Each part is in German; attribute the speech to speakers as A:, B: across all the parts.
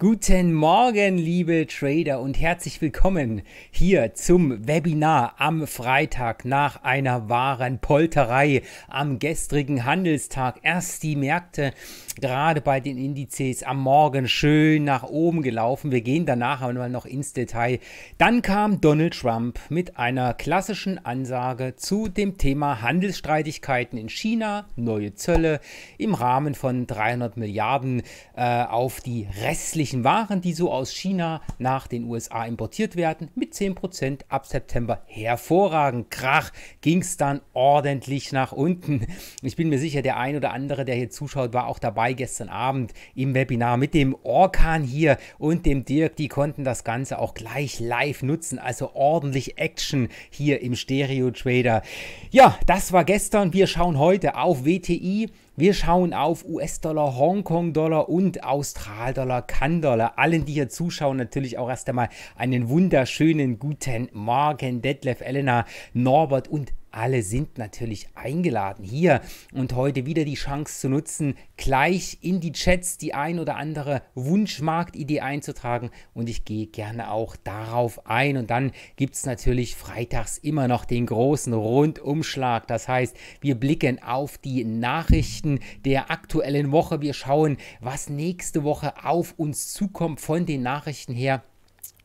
A: Guten Morgen, liebe Trader und herzlich willkommen hier zum Webinar am Freitag nach einer wahren Polterei am gestrigen Handelstag. Erst die Märkte gerade bei den Indizes am Morgen schön nach oben gelaufen. Wir gehen danach einmal noch ins Detail. Dann kam Donald Trump mit einer klassischen Ansage zu dem Thema Handelsstreitigkeiten in China, neue Zölle im Rahmen von 300 Milliarden äh, auf die restlichen Waren, die so aus China nach den USA importiert werden, mit 10% ab September. Hervorragend, krach, ging es dann ordentlich nach unten. Ich bin mir sicher, der ein oder andere, der hier zuschaut, war auch dabei dabei gestern Abend im Webinar mit dem Orkan hier und dem Dirk. Die konnten das Ganze auch gleich live nutzen. Also ordentlich Action hier im Stereo Trader. Ja, das war gestern. Wir schauen heute auf WTI. Wir schauen auf US-Dollar, Hongkong-Dollar und Austral-Dollar, Kann-Dollar. Allen, die hier zuschauen, natürlich auch erst einmal einen wunderschönen guten Morgen. Detlef, Elena, Norbert und alle sind natürlich eingeladen hier und heute wieder die Chance zu nutzen, gleich in die Chats die ein oder andere Wunschmarktidee einzutragen und ich gehe gerne auch darauf ein und dann gibt es natürlich freitags immer noch den großen Rundumschlag. Das heißt, wir blicken auf die Nachrichten der aktuellen Woche, wir schauen, was nächste Woche auf uns zukommt von den Nachrichten her.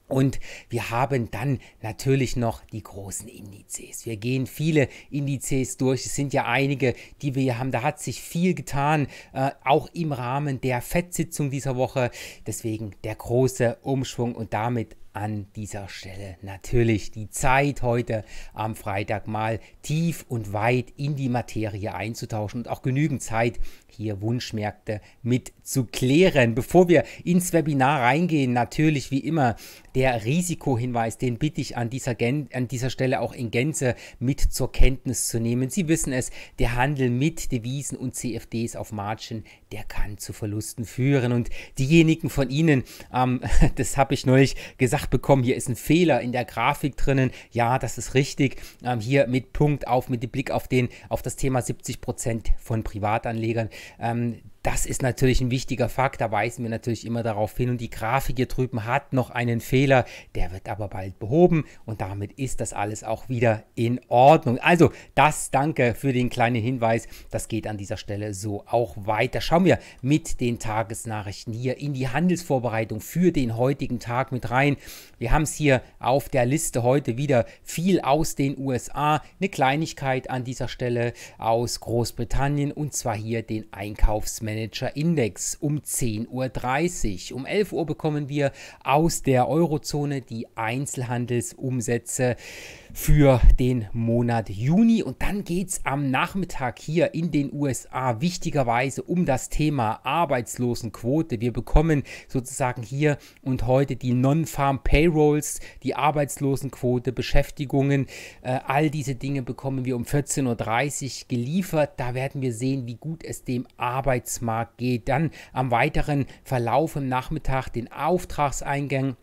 A: Und wir haben dann natürlich noch die großen Indizes. Wir gehen viele Indizes durch. Es sind ja einige, die wir hier haben. Da hat sich viel getan, äh, auch im Rahmen der Fettsitzung dieser Woche. Deswegen der große Umschwung und damit an dieser Stelle natürlich die Zeit heute am Freitag mal tief und weit in die Materie einzutauschen und auch genügend Zeit hier Wunschmärkte mit zu klären. Bevor wir ins Webinar reingehen, natürlich wie immer der Risikohinweis, den bitte ich an dieser, Gen an dieser Stelle auch in Gänze mit zur Kenntnis zu nehmen. Sie wissen es, der Handel mit Devisen und CFDs auf Margin, der kann zu Verlusten führen. Und diejenigen von Ihnen, ähm, das habe ich neulich gesagt bekommen, hier ist ein Fehler in der Grafik drinnen. Ja, das ist richtig. Ähm, hier mit Punkt auf, mit dem Blick auf, den, auf das Thema 70% Prozent von Privatanlegern. um, Das ist natürlich ein wichtiger Fakt, da weisen wir natürlich immer darauf hin. Und die Grafik hier drüben hat noch einen Fehler, der wird aber bald behoben und damit ist das alles auch wieder in Ordnung. Also das danke für den kleinen Hinweis, das geht an dieser Stelle so auch weiter. Schauen wir mit den Tagesnachrichten hier in die Handelsvorbereitung für den heutigen Tag mit rein. Wir haben es hier auf der Liste heute wieder viel aus den USA, eine Kleinigkeit an dieser Stelle aus Großbritannien und zwar hier den Einkaufsmärkten. Manager Index um 10.30 Uhr. Um 11 Uhr bekommen wir aus der Eurozone die Einzelhandelsumsätze für den Monat Juni. Und dann geht es am Nachmittag hier in den USA wichtigerweise um das Thema Arbeitslosenquote. Wir bekommen sozusagen hier und heute die Non-Farm Payrolls, die Arbeitslosenquote, Beschäftigungen, äh, all diese Dinge bekommen wir um 14.30 Uhr geliefert. Da werden wir sehen, wie gut es dem Arbeitsmarkt geht. Dann am weiteren Verlauf im Nachmittag den Auftragseingang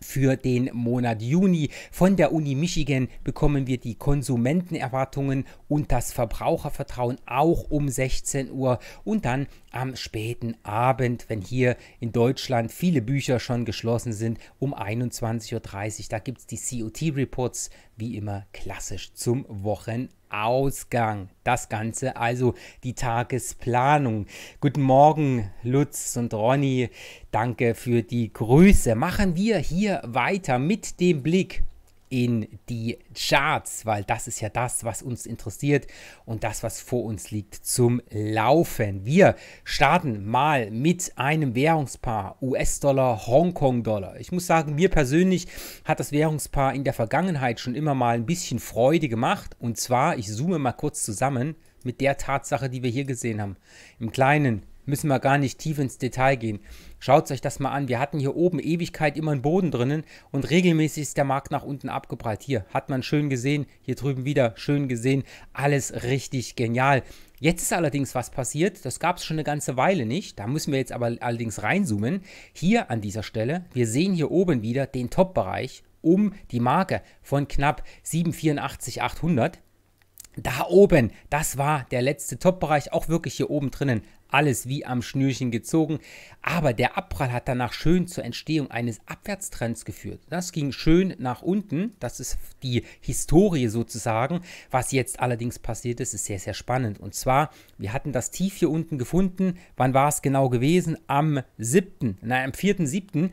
A: für den Monat Juni von der Uni Michigan bekommen wir die Konsumentenerwartungen und das Verbrauchervertrauen auch um 16 Uhr und dann am späten Abend, wenn hier in Deutschland viele Bücher schon geschlossen sind, um 21.30 Uhr. Da gibt es die COT-Reports wie immer klassisch zum Wochenausgang. Das Ganze also die Tagesplanung. Guten Morgen, Lutz und Ronny. Danke für die Grüße. Machen wir hier weiter mit dem Blick in die Charts, weil das ist ja das, was uns interessiert und das, was vor uns liegt zum Laufen. Wir starten mal mit einem Währungspaar US-Dollar, Hongkong-Dollar. Ich muss sagen, mir persönlich hat das Währungspaar in der Vergangenheit schon immer mal ein bisschen Freude gemacht und zwar, ich zoome mal kurz zusammen mit der Tatsache, die wir hier gesehen haben. Im Kleinen müssen wir gar nicht tief ins Detail gehen. Schaut euch das mal an. Wir hatten hier oben Ewigkeit immer einen Boden drinnen und regelmäßig ist der Markt nach unten abgeprallt. Hier hat man schön gesehen, hier drüben wieder schön gesehen. Alles richtig genial. Jetzt ist allerdings was passiert, das gab es schon eine ganze Weile nicht, da müssen wir jetzt aber allerdings reinzoomen. Hier an dieser Stelle, wir sehen hier oben wieder den Top-Bereich um die Marke von knapp 784,800. Da oben, das war der letzte Top-Bereich, auch wirklich hier oben drinnen alles wie am Schnürchen gezogen. Aber der Abprall hat danach schön zur Entstehung eines Abwärtstrends geführt. Das ging schön nach unten. Das ist die Historie sozusagen. Was jetzt allerdings passiert ist, ist sehr, sehr spannend. Und zwar, wir hatten das Tief hier unten gefunden. Wann war es genau gewesen? Am 7., nein, am 4.7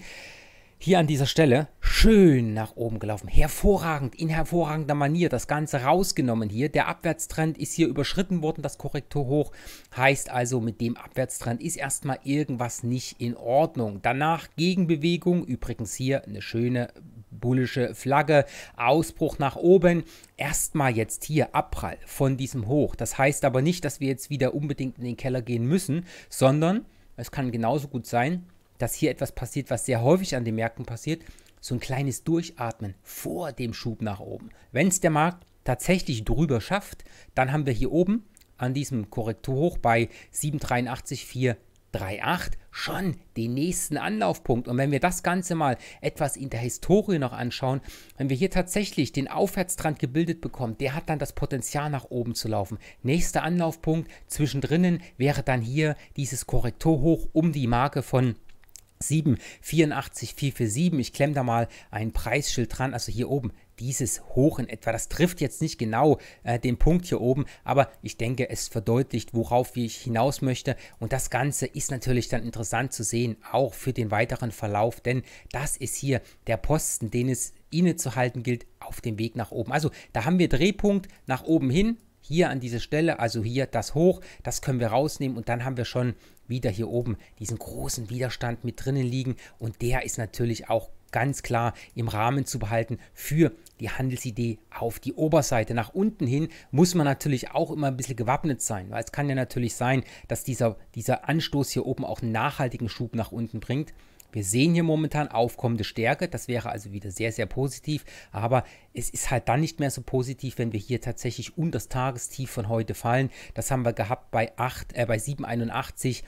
A: hier an dieser Stelle schön nach oben gelaufen. Hervorragend, in hervorragender Manier das Ganze rausgenommen hier. Der Abwärtstrend ist hier überschritten worden, das Korrekturhoch. Heißt also, mit dem Abwärtstrend ist erstmal irgendwas nicht in Ordnung. Danach Gegenbewegung, übrigens hier eine schöne bullische Flagge, Ausbruch nach oben. Erstmal jetzt hier Abprall von diesem Hoch. Das heißt aber nicht, dass wir jetzt wieder unbedingt in den Keller gehen müssen, sondern es kann genauso gut sein, dass hier etwas passiert, was sehr häufig an den Märkten passiert, so ein kleines Durchatmen vor dem Schub nach oben. Wenn es der Markt tatsächlich drüber schafft, dann haben wir hier oben an diesem Korrekturhoch bei 783,438 schon den nächsten Anlaufpunkt. Und wenn wir das Ganze mal etwas in der Historie noch anschauen, wenn wir hier tatsächlich den Aufwärtstrand gebildet bekommen, der hat dann das Potenzial nach oben zu laufen. Nächster Anlaufpunkt zwischendrin wäre dann hier dieses Korrekturhoch um die Marke von 7 84 447. Ich klemme da mal ein Preisschild dran, also hier oben dieses hoch in etwa. Das trifft jetzt nicht genau äh, den Punkt hier oben, aber ich denke, es verdeutlicht, worauf ich hinaus möchte. Und das Ganze ist natürlich dann interessant zu sehen, auch für den weiteren Verlauf, denn das ist hier der Posten, den es innezuhalten gilt auf dem Weg nach oben. Also da haben wir Drehpunkt nach oben hin, hier an dieser Stelle, also hier das hoch, das können wir rausnehmen und dann haben wir schon wieder hier oben diesen großen Widerstand mit drinnen liegen und der ist natürlich auch ganz klar im Rahmen zu behalten für die Handelsidee auf die Oberseite. Nach unten hin muss man natürlich auch immer ein bisschen gewappnet sein, weil es kann ja natürlich sein, dass dieser, dieser Anstoß hier oben auch einen nachhaltigen Schub nach unten bringt. Wir sehen hier momentan aufkommende Stärke, das wäre also wieder sehr, sehr positiv, aber es ist halt dann nicht mehr so positiv, wenn wir hier tatsächlich unter das Tagestief von heute fallen. Das haben wir gehabt bei, äh, bei 7,81.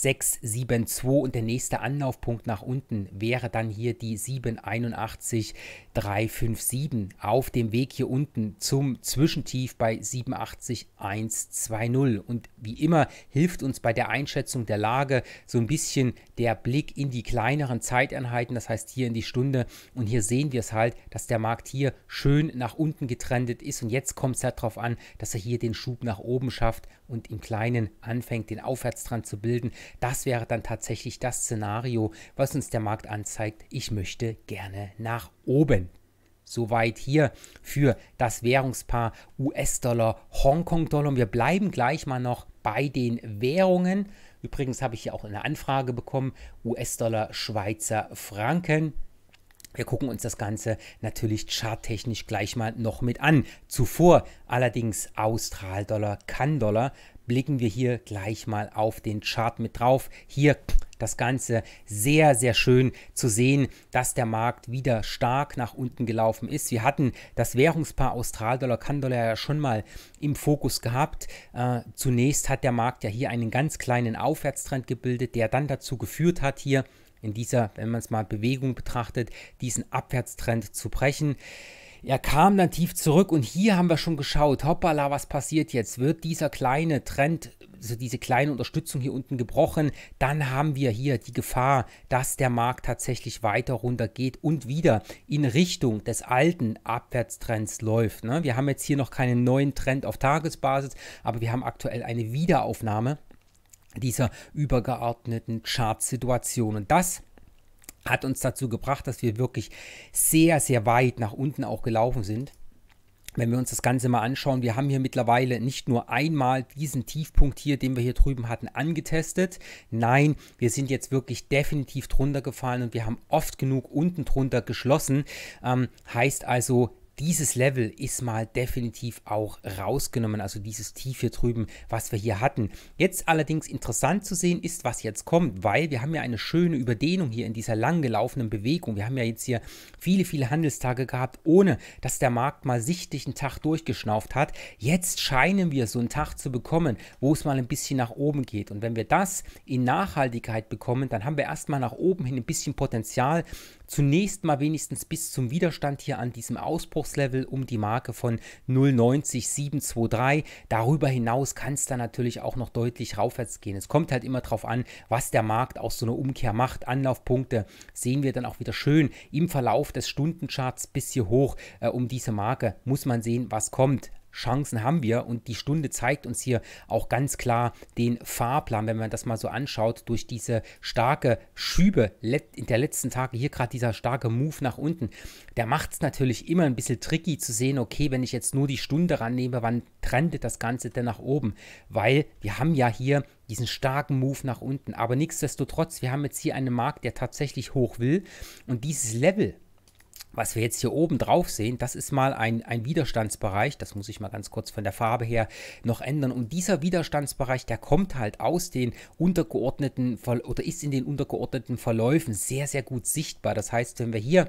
A: 672 und der nächste Anlaufpunkt nach unten wäre dann hier die 781 357 auf dem Weg hier unten zum Zwischentief bei 87 120 und wie immer hilft uns bei der Einschätzung der Lage so ein bisschen der Blick in die kleineren Zeiteinheiten, das heißt hier in die Stunde und hier sehen wir es halt, dass der Markt hier schön nach unten getrendet ist und jetzt kommt es halt darauf an, dass er hier den Schub nach oben schafft und im Kleinen anfängt, den Aufwärtstrand zu bilden. Das wäre dann tatsächlich das Szenario, was uns der Markt anzeigt. Ich möchte gerne nach oben. Soweit hier für das Währungspaar US-Dollar, Hongkong-Dollar. Wir bleiben gleich mal noch bei den Währungen. Übrigens habe ich hier auch eine Anfrage bekommen: US-Dollar, Schweizer Franken. Wir gucken uns das Ganze natürlich charttechnisch gleich mal noch mit an. Zuvor allerdings Austral-Dollar, Kann-Dollar blicken wir hier gleich mal auf den Chart mit drauf. Hier das Ganze sehr, sehr schön zu sehen, dass der Markt wieder stark nach unten gelaufen ist. Wir hatten das Währungspaar Austral-Dollar, Australdollar, Kandollar ja schon mal im Fokus gehabt. Äh, zunächst hat der Markt ja hier einen ganz kleinen Aufwärtstrend gebildet, der dann dazu geführt hat, hier in dieser, wenn man es mal Bewegung betrachtet, diesen Abwärtstrend zu brechen. Er kam dann tief zurück und hier haben wir schon geschaut, hoppala, was passiert jetzt? Wird dieser kleine Trend, also diese kleine Unterstützung hier unten gebrochen, dann haben wir hier die Gefahr, dass der Markt tatsächlich weiter runter geht und wieder in Richtung des alten Abwärtstrends läuft. Ne? Wir haben jetzt hier noch keinen neuen Trend auf Tagesbasis, aber wir haben aktuell eine Wiederaufnahme dieser übergeordneten Chartsituation. Und das hat uns dazu gebracht, dass wir wirklich sehr, sehr weit nach unten auch gelaufen sind. Wenn wir uns das Ganze mal anschauen, wir haben hier mittlerweile nicht nur einmal diesen Tiefpunkt hier, den wir hier drüben hatten, angetestet. Nein, wir sind jetzt wirklich definitiv drunter gefallen und wir haben oft genug unten drunter geschlossen. Ähm, heißt also, dieses Level ist mal definitiv auch rausgenommen, also dieses Tief hier drüben, was wir hier hatten. Jetzt allerdings interessant zu sehen ist, was jetzt kommt, weil wir haben ja eine schöne Überdehnung hier in dieser lang Bewegung. Wir haben ja jetzt hier viele, viele Handelstage gehabt, ohne dass der Markt mal sichtlich einen Tag durchgeschnauft hat. Jetzt scheinen wir so einen Tag zu bekommen, wo es mal ein bisschen nach oben geht. Und wenn wir das in Nachhaltigkeit bekommen, dann haben wir erstmal nach oben hin ein bisschen Potenzial. Zunächst mal wenigstens bis zum Widerstand hier an diesem Ausbruch Verkaufslevel um die Marke von 0,90723. Darüber hinaus kann es dann natürlich auch noch deutlich raufwärts gehen. Es kommt halt immer darauf an, was der Markt aus so einer Umkehr macht. Anlaufpunkte sehen wir dann auch wieder schön im Verlauf des Stundencharts bis hier hoch. Äh, um diese Marke muss man sehen, was kommt. Chancen haben wir und die Stunde zeigt uns hier auch ganz klar den Fahrplan, wenn man das mal so anschaut, durch diese starke Schübe in der letzten Tage, hier gerade dieser starke Move nach unten, der macht es natürlich immer ein bisschen tricky zu sehen, okay, wenn ich jetzt nur die Stunde rannehme, wann trendet das Ganze denn nach oben? Weil wir haben ja hier diesen starken Move nach unten, aber nichtsdestotrotz, wir haben jetzt hier einen Markt, der tatsächlich hoch will und dieses Level, was wir jetzt hier oben drauf sehen, das ist mal ein, ein Widerstandsbereich, das muss ich mal ganz kurz von der Farbe her noch ändern. Und dieser Widerstandsbereich, der kommt halt aus den untergeordneten oder ist in den untergeordneten Verläufen sehr, sehr gut sichtbar. Das heißt, wenn wir hier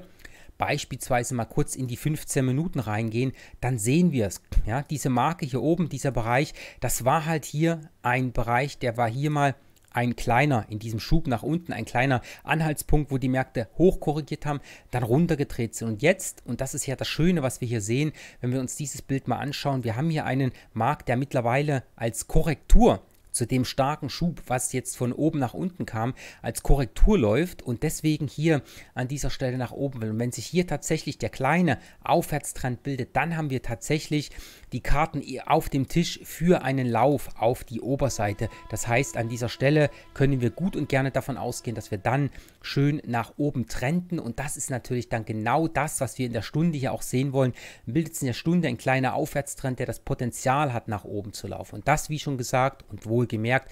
A: beispielsweise mal kurz in die 15 Minuten reingehen, dann sehen wir es. Ja, diese Marke hier oben, dieser Bereich, das war halt hier ein Bereich, der war hier mal ein kleiner, in diesem Schub nach unten, ein kleiner Anhaltspunkt, wo die Märkte hochkorrigiert haben, dann runtergedreht sind. Und jetzt, und das ist ja das Schöne, was wir hier sehen, wenn wir uns dieses Bild mal anschauen, wir haben hier einen Markt, der mittlerweile als Korrektur zu dem starken Schub, was jetzt von oben nach unten kam, als Korrektur läuft und deswegen hier an dieser Stelle nach oben will. Und wenn sich hier tatsächlich der kleine Aufwärtstrend bildet, dann haben wir tatsächlich die Karten auf dem Tisch für einen Lauf auf die Oberseite. Das heißt, an dieser Stelle können wir gut und gerne davon ausgehen, dass wir dann schön nach oben trenden und das ist natürlich dann genau das, was wir in der Stunde hier auch sehen wollen. Bildet es in der Stunde ein kleiner Aufwärtstrend, der das Potenzial hat, nach oben zu laufen. Und das, wie schon gesagt und wohl wohl gemerkt,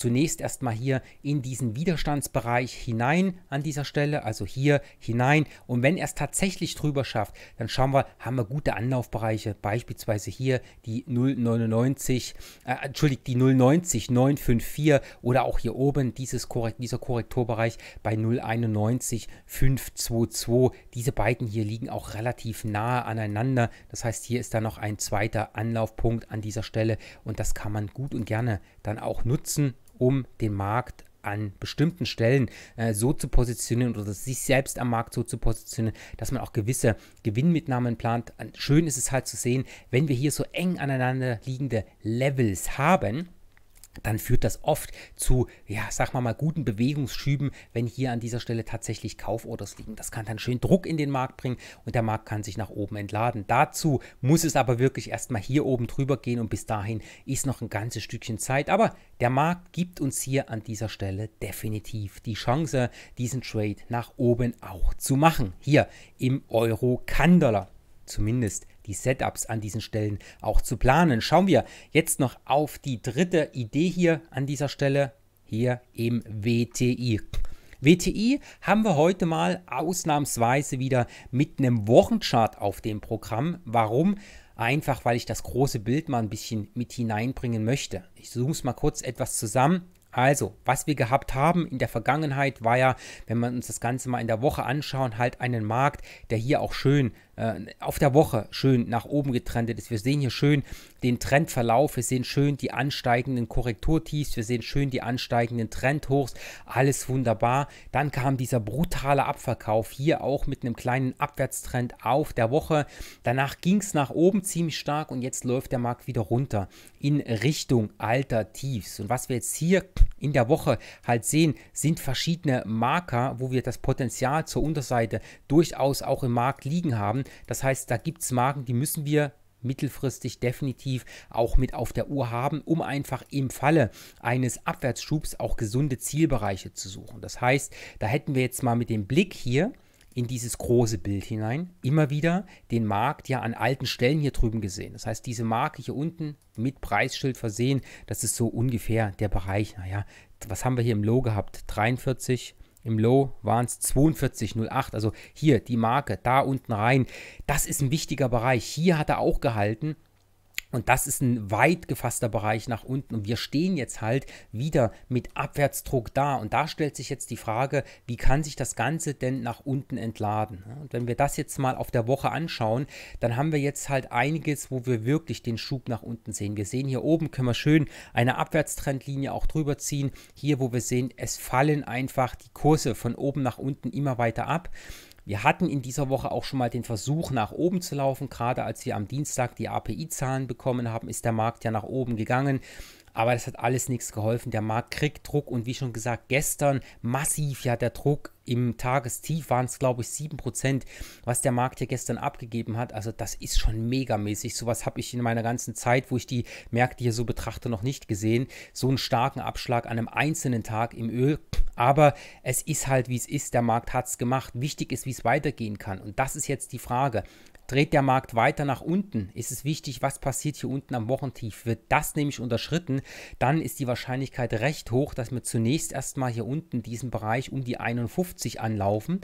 A: zunächst erstmal hier in diesen Widerstandsbereich hinein an dieser Stelle, also hier hinein. Und wenn er es tatsächlich drüber schafft, dann schauen wir, haben wir gute Anlaufbereiche, beispielsweise hier die 099, äh, entschuldigt, die 090 954 oder auch hier oben dieses Korrekt, dieser Korrekturbereich bei 091 522. Diese beiden hier liegen auch relativ nahe aneinander. Das heißt, hier ist dann noch ein zweiter Anlaufpunkt an dieser Stelle und das kann man gut und gerne dann auch nutzen um den Markt an bestimmten Stellen äh, so zu positionieren oder sich selbst am Markt so zu positionieren, dass man auch gewisse Gewinnmitnahmen plant. Schön ist es halt zu sehen, wenn wir hier so eng aneinander liegende Levels haben, dann führt das oft zu, ja, sag mal mal, guten Bewegungsschüben, wenn hier an dieser Stelle tatsächlich Kauforders liegen. Das kann dann schön Druck in den Markt bringen und der Markt kann sich nach oben entladen. Dazu muss es aber wirklich erstmal hier oben drüber gehen und bis dahin ist noch ein ganzes Stückchen Zeit. Aber der Markt gibt uns hier an dieser Stelle definitiv die Chance, diesen Trade nach oben auch zu machen. Hier im euro kandler Zumindest die Setups an diesen Stellen auch zu planen. Schauen wir jetzt noch auf die dritte Idee hier an dieser Stelle, hier im WTI. WTI haben wir heute mal ausnahmsweise wieder mit einem Wochenchart auf dem Programm. Warum? Einfach, weil ich das große Bild mal ein bisschen mit hineinbringen möchte. Ich zoome es mal kurz etwas zusammen. Also, was wir gehabt haben in der Vergangenheit war ja, wenn wir uns das Ganze mal in der Woche anschauen, halt einen Markt, der hier auch schön äh, auf der Woche schön nach oben getrendet ist. Wir sehen hier schön den Trendverlauf, wir sehen schön die ansteigenden Korrekturtiefs, wir sehen schön die ansteigenden Trendhochs, alles wunderbar. Dann kam dieser brutale Abverkauf, hier auch mit einem kleinen Abwärtstrend auf der Woche. Danach ging es nach oben ziemlich stark und jetzt läuft der Markt wieder runter in Richtung alter Tiefs. Und was wir jetzt hier in der Woche halt sehen, sind verschiedene Marker, wo wir das Potenzial zur Unterseite durchaus auch im Markt liegen haben. Das heißt, da gibt es Marken, die müssen wir mittelfristig definitiv auch mit auf der Uhr haben, um einfach im Falle eines Abwärtsschubs auch gesunde Zielbereiche zu suchen. Das heißt, da hätten wir jetzt mal mit dem Blick hier in dieses große Bild hinein immer wieder den Markt ja an alten Stellen hier drüben gesehen. Das heißt, diese Marke hier unten mit Preisschild versehen, das ist so ungefähr der Bereich, naja, was haben wir hier im Low gehabt? 43, im Low waren es 42,08. Also hier die Marke, da unten rein. Das ist ein wichtiger Bereich. Hier hat er auch gehalten. Und das ist ein weit gefasster Bereich nach unten. Und wir stehen jetzt halt wieder mit Abwärtsdruck da. Und da stellt sich jetzt die Frage, wie kann sich das Ganze denn nach unten entladen? Und wenn wir das jetzt mal auf der Woche anschauen, dann haben wir jetzt halt einiges, wo wir wirklich den Schub nach unten sehen. Wir sehen hier oben, können wir schön eine Abwärtstrendlinie auch drüber ziehen. Hier, wo wir sehen, es fallen einfach die Kurse von oben nach unten immer weiter ab. Wir hatten in dieser Woche auch schon mal den Versuch, nach oben zu laufen. Gerade als wir am Dienstag die API-Zahlen bekommen haben, ist der Markt ja nach oben gegangen. Aber das hat alles nichts geholfen. Der Markt kriegt Druck und wie schon gesagt, gestern massiv ja der Druck im Tagestief waren es, glaube ich, 7%, was der Markt hier gestern abgegeben hat. Also das ist schon megamäßig. Sowas habe ich in meiner ganzen Zeit, wo ich die Märkte hier so betrachte, noch nicht gesehen. So einen starken Abschlag an einem einzelnen Tag im Öl. Aber es ist halt, wie es ist. Der Markt hat es gemacht. Wichtig ist, wie es weitergehen kann. Und das ist jetzt die Frage. Dreht der Markt weiter nach unten, ist es wichtig, was passiert hier unten am Wochentief. Wird das nämlich unterschritten, dann ist die Wahrscheinlichkeit recht hoch, dass wir zunächst erstmal hier unten diesen Bereich um die 51 anlaufen.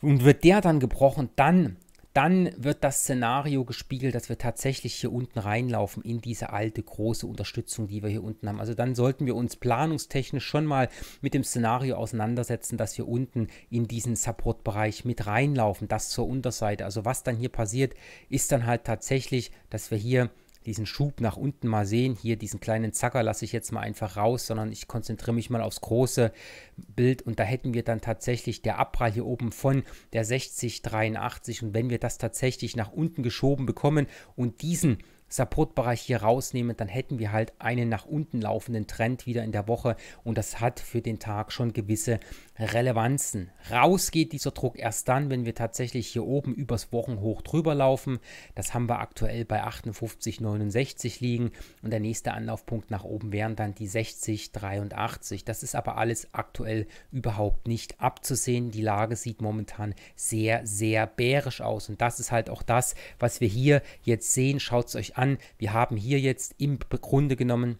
A: Und wird der dann gebrochen, dann dann wird das Szenario gespiegelt, dass wir tatsächlich hier unten reinlaufen in diese alte große Unterstützung, die wir hier unten haben. Also dann sollten wir uns planungstechnisch schon mal mit dem Szenario auseinandersetzen, dass wir unten in diesen Supportbereich mit reinlaufen, das zur Unterseite. Also was dann hier passiert, ist dann halt tatsächlich, dass wir hier diesen Schub nach unten mal sehen. Hier diesen kleinen Zacker lasse ich jetzt mal einfach raus, sondern ich konzentriere mich mal aufs große Bild und da hätten wir dann tatsächlich der Abprall hier oben von der 6083 und wenn wir das tatsächlich nach unten geschoben bekommen und diesen Supportbereich hier rausnehmen, dann hätten wir halt einen nach unten laufenden Trend wieder in der Woche und das hat für den Tag schon gewisse Relevanzen. Raus geht dieser Druck erst dann, wenn wir tatsächlich hier oben übers Wochenhoch drüber laufen. Das haben wir aktuell bei 58,69 liegen und der nächste Anlaufpunkt nach oben wären dann die 60,83. Das ist aber alles aktuell überhaupt nicht abzusehen. Die Lage sieht momentan sehr, sehr bärisch aus und das ist halt auch das, was wir hier jetzt sehen. Schaut es euch an, wir haben hier jetzt im Grunde genommen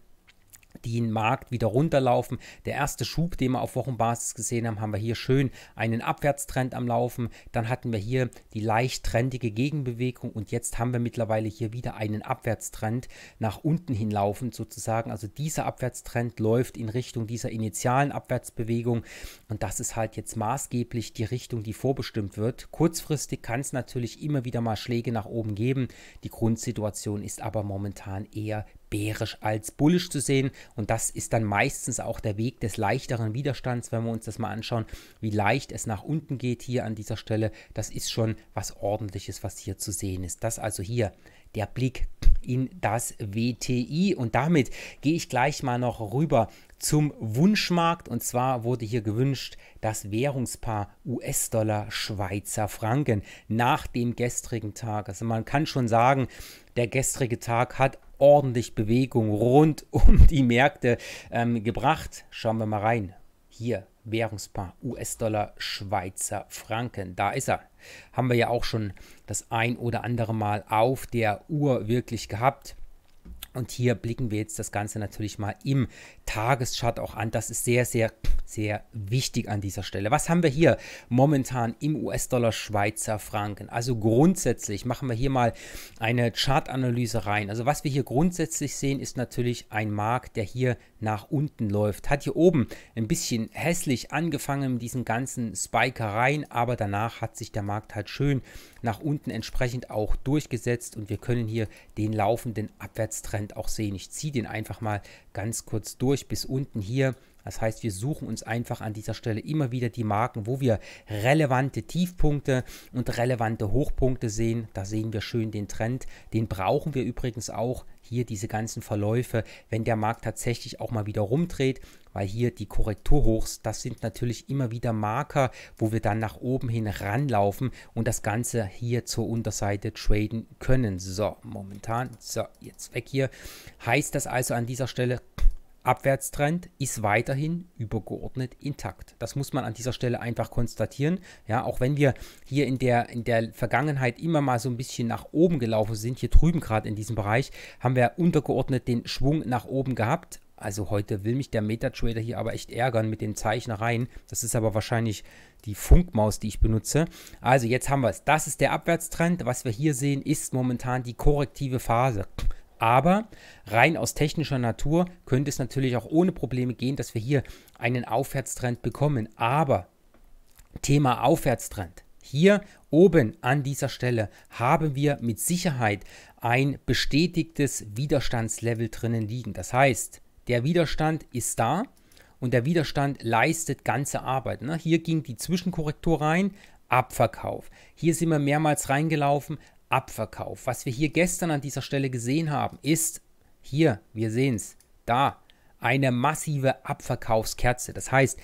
A: den Markt wieder runterlaufen. Der erste Schub, den wir auf Wochenbasis gesehen haben, haben wir hier schön einen Abwärtstrend am Laufen. Dann hatten wir hier die leicht trendige Gegenbewegung und jetzt haben wir mittlerweile hier wieder einen Abwärtstrend nach unten hinlaufend sozusagen. Also dieser Abwärtstrend läuft in Richtung dieser initialen Abwärtsbewegung und das ist halt jetzt maßgeblich die Richtung, die vorbestimmt wird. Kurzfristig kann es natürlich immer wieder mal Schläge nach oben geben. Die Grundsituation ist aber momentan eher bärisch als bullisch zu sehen. Und das ist dann meistens auch der Weg des leichteren Widerstands, wenn wir uns das mal anschauen, wie leicht es nach unten geht hier an dieser Stelle. Das ist schon was ordentliches, was hier zu sehen ist. Das also hier der Blick in das WTI. Und damit gehe ich gleich mal noch rüber zum Wunschmarkt. Und zwar wurde hier gewünscht, das Währungspaar US-Dollar Schweizer Franken nach dem gestrigen Tag. Also man kann schon sagen, der gestrige Tag hat ordentlich Bewegung rund um die Märkte ähm, gebracht. Schauen wir mal rein. Hier Währungspaar US-Dollar, Schweizer Franken. Da ist er. Haben wir ja auch schon das ein oder andere Mal auf der Uhr wirklich gehabt. Und hier blicken wir jetzt das Ganze natürlich mal im Tageschart auch an. Das ist sehr, sehr, sehr wichtig an dieser Stelle. Was haben wir hier momentan im US-Dollar Schweizer Franken? Also grundsätzlich machen wir hier mal eine Chartanalyse rein. Also was wir hier grundsätzlich sehen, ist natürlich ein Markt, der hier nach unten läuft. Hat hier oben ein bisschen hässlich angefangen mit diesen ganzen Spikereien, aber danach hat sich der Markt halt schön nach unten entsprechend auch durchgesetzt und wir können hier den laufenden Abwärtstrend Band auch sehen. Ich ziehe den einfach mal ganz kurz durch bis unten hier. Das heißt, wir suchen uns einfach an dieser Stelle immer wieder die Marken, wo wir relevante Tiefpunkte und relevante Hochpunkte sehen. Da sehen wir schön den Trend. Den brauchen wir übrigens auch hier diese ganzen Verläufe, wenn der Markt tatsächlich auch mal wieder rumdreht, weil hier die Korrekturhochs, das sind natürlich immer wieder Marker, wo wir dann nach oben hin ranlaufen und das Ganze hier zur Unterseite traden können. So, momentan, so, jetzt weg hier. Heißt das also an dieser Stelle, Abwärtstrend ist weiterhin übergeordnet intakt. Das muss man an dieser Stelle einfach konstatieren. Ja, auch wenn wir hier in der, in der Vergangenheit immer mal so ein bisschen nach oben gelaufen sind, hier drüben gerade in diesem Bereich, haben wir untergeordnet den Schwung nach oben gehabt. Also heute will mich der MetaTrader hier aber echt ärgern mit den Zeichnereien. Das ist aber wahrscheinlich die Funkmaus, die ich benutze. Also jetzt haben wir es. Das ist der Abwärtstrend. Was wir hier sehen, ist momentan die korrektive Phase. Aber rein aus technischer Natur könnte es natürlich auch ohne Probleme gehen, dass wir hier einen Aufwärtstrend bekommen. Aber Thema Aufwärtstrend. Hier oben an dieser Stelle haben wir mit Sicherheit ein bestätigtes Widerstandslevel drinnen liegen. Das heißt, der Widerstand ist da und der Widerstand leistet ganze Arbeit. Ne? Hier ging die Zwischenkorrektur rein, Abverkauf. Hier sind wir mehrmals reingelaufen, Abverkauf. Was wir hier gestern an dieser Stelle gesehen haben, ist hier, wir sehen es, da, eine massive Abverkaufskerze. Das heißt,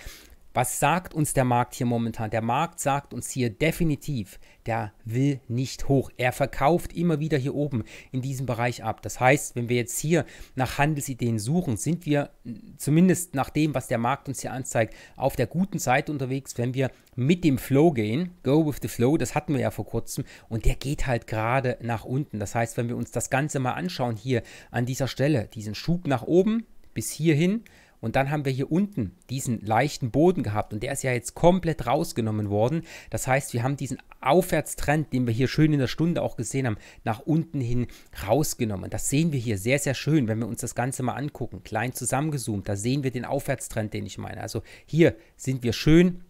A: was sagt uns der Markt hier momentan? Der Markt sagt uns hier definitiv, der will nicht hoch. Er verkauft immer wieder hier oben in diesem Bereich ab. Das heißt, wenn wir jetzt hier nach Handelsideen suchen, sind wir äh, zumindest nach dem, was der Markt uns hier anzeigt, auf der guten Seite unterwegs, wenn wir mit dem Flow gehen. Go with the Flow, das hatten wir ja vor kurzem und der geht halt gerade nach unten. Das heißt, wenn wir uns das Ganze mal anschauen hier an dieser Stelle, diesen Schub nach oben bis hierhin, und dann haben wir hier unten diesen leichten Boden gehabt und der ist ja jetzt komplett rausgenommen worden. Das heißt, wir haben diesen Aufwärtstrend, den wir hier schön in der Stunde auch gesehen haben, nach unten hin rausgenommen. Das sehen wir hier sehr, sehr schön, wenn wir uns das Ganze mal angucken. Klein zusammengezoomt, da sehen wir den Aufwärtstrend, den ich meine. Also hier sind wir schön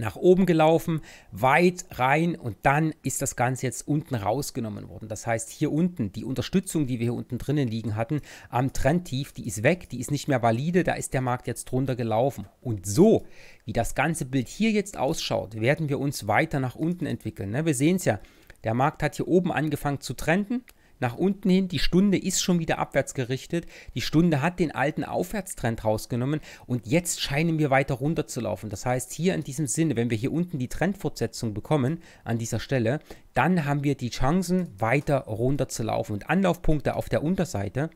A: nach oben gelaufen, weit rein und dann ist das Ganze jetzt unten rausgenommen worden. Das heißt, hier unten, die Unterstützung, die wir hier unten drinnen liegen hatten, am Trendtief, die ist weg, die ist nicht mehr valide, da ist der Markt jetzt drunter gelaufen. Und so, wie das ganze Bild hier jetzt ausschaut, werden wir uns weiter nach unten entwickeln. Ne? Wir sehen es ja, der Markt hat hier oben angefangen zu trenden, nach unten hin. Die Stunde ist schon wieder abwärts gerichtet. Die Stunde hat den alten Aufwärtstrend rausgenommen und jetzt scheinen wir weiter runter zu laufen. Das heißt, hier in diesem Sinne, wenn wir hier unten die Trendfortsetzung bekommen an dieser Stelle, dann haben wir die Chancen, weiter runter zu laufen. Und Anlaufpunkte auf der Unterseite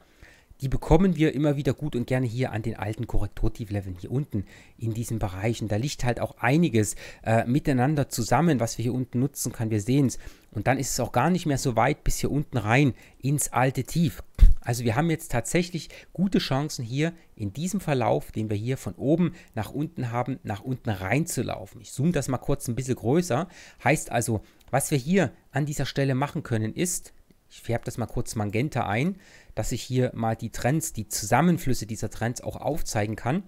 A: die bekommen wir immer wieder gut und gerne hier an den alten Korrekturtiefleveln hier unten in diesen Bereichen. Da liegt halt auch einiges äh, miteinander zusammen, was wir hier unten nutzen können. Wir sehen es. Und dann ist es auch gar nicht mehr so weit bis hier unten rein ins alte Tief. Also wir haben jetzt tatsächlich gute Chancen hier in diesem Verlauf, den wir hier von oben nach unten haben, nach unten reinzulaufen. Ich zoome das mal kurz ein bisschen größer. Heißt also, was wir hier an dieser Stelle machen können ist, ich färbe das mal kurz Magenta ein, dass ich hier mal die Trends, die Zusammenflüsse dieser Trends auch aufzeigen kann.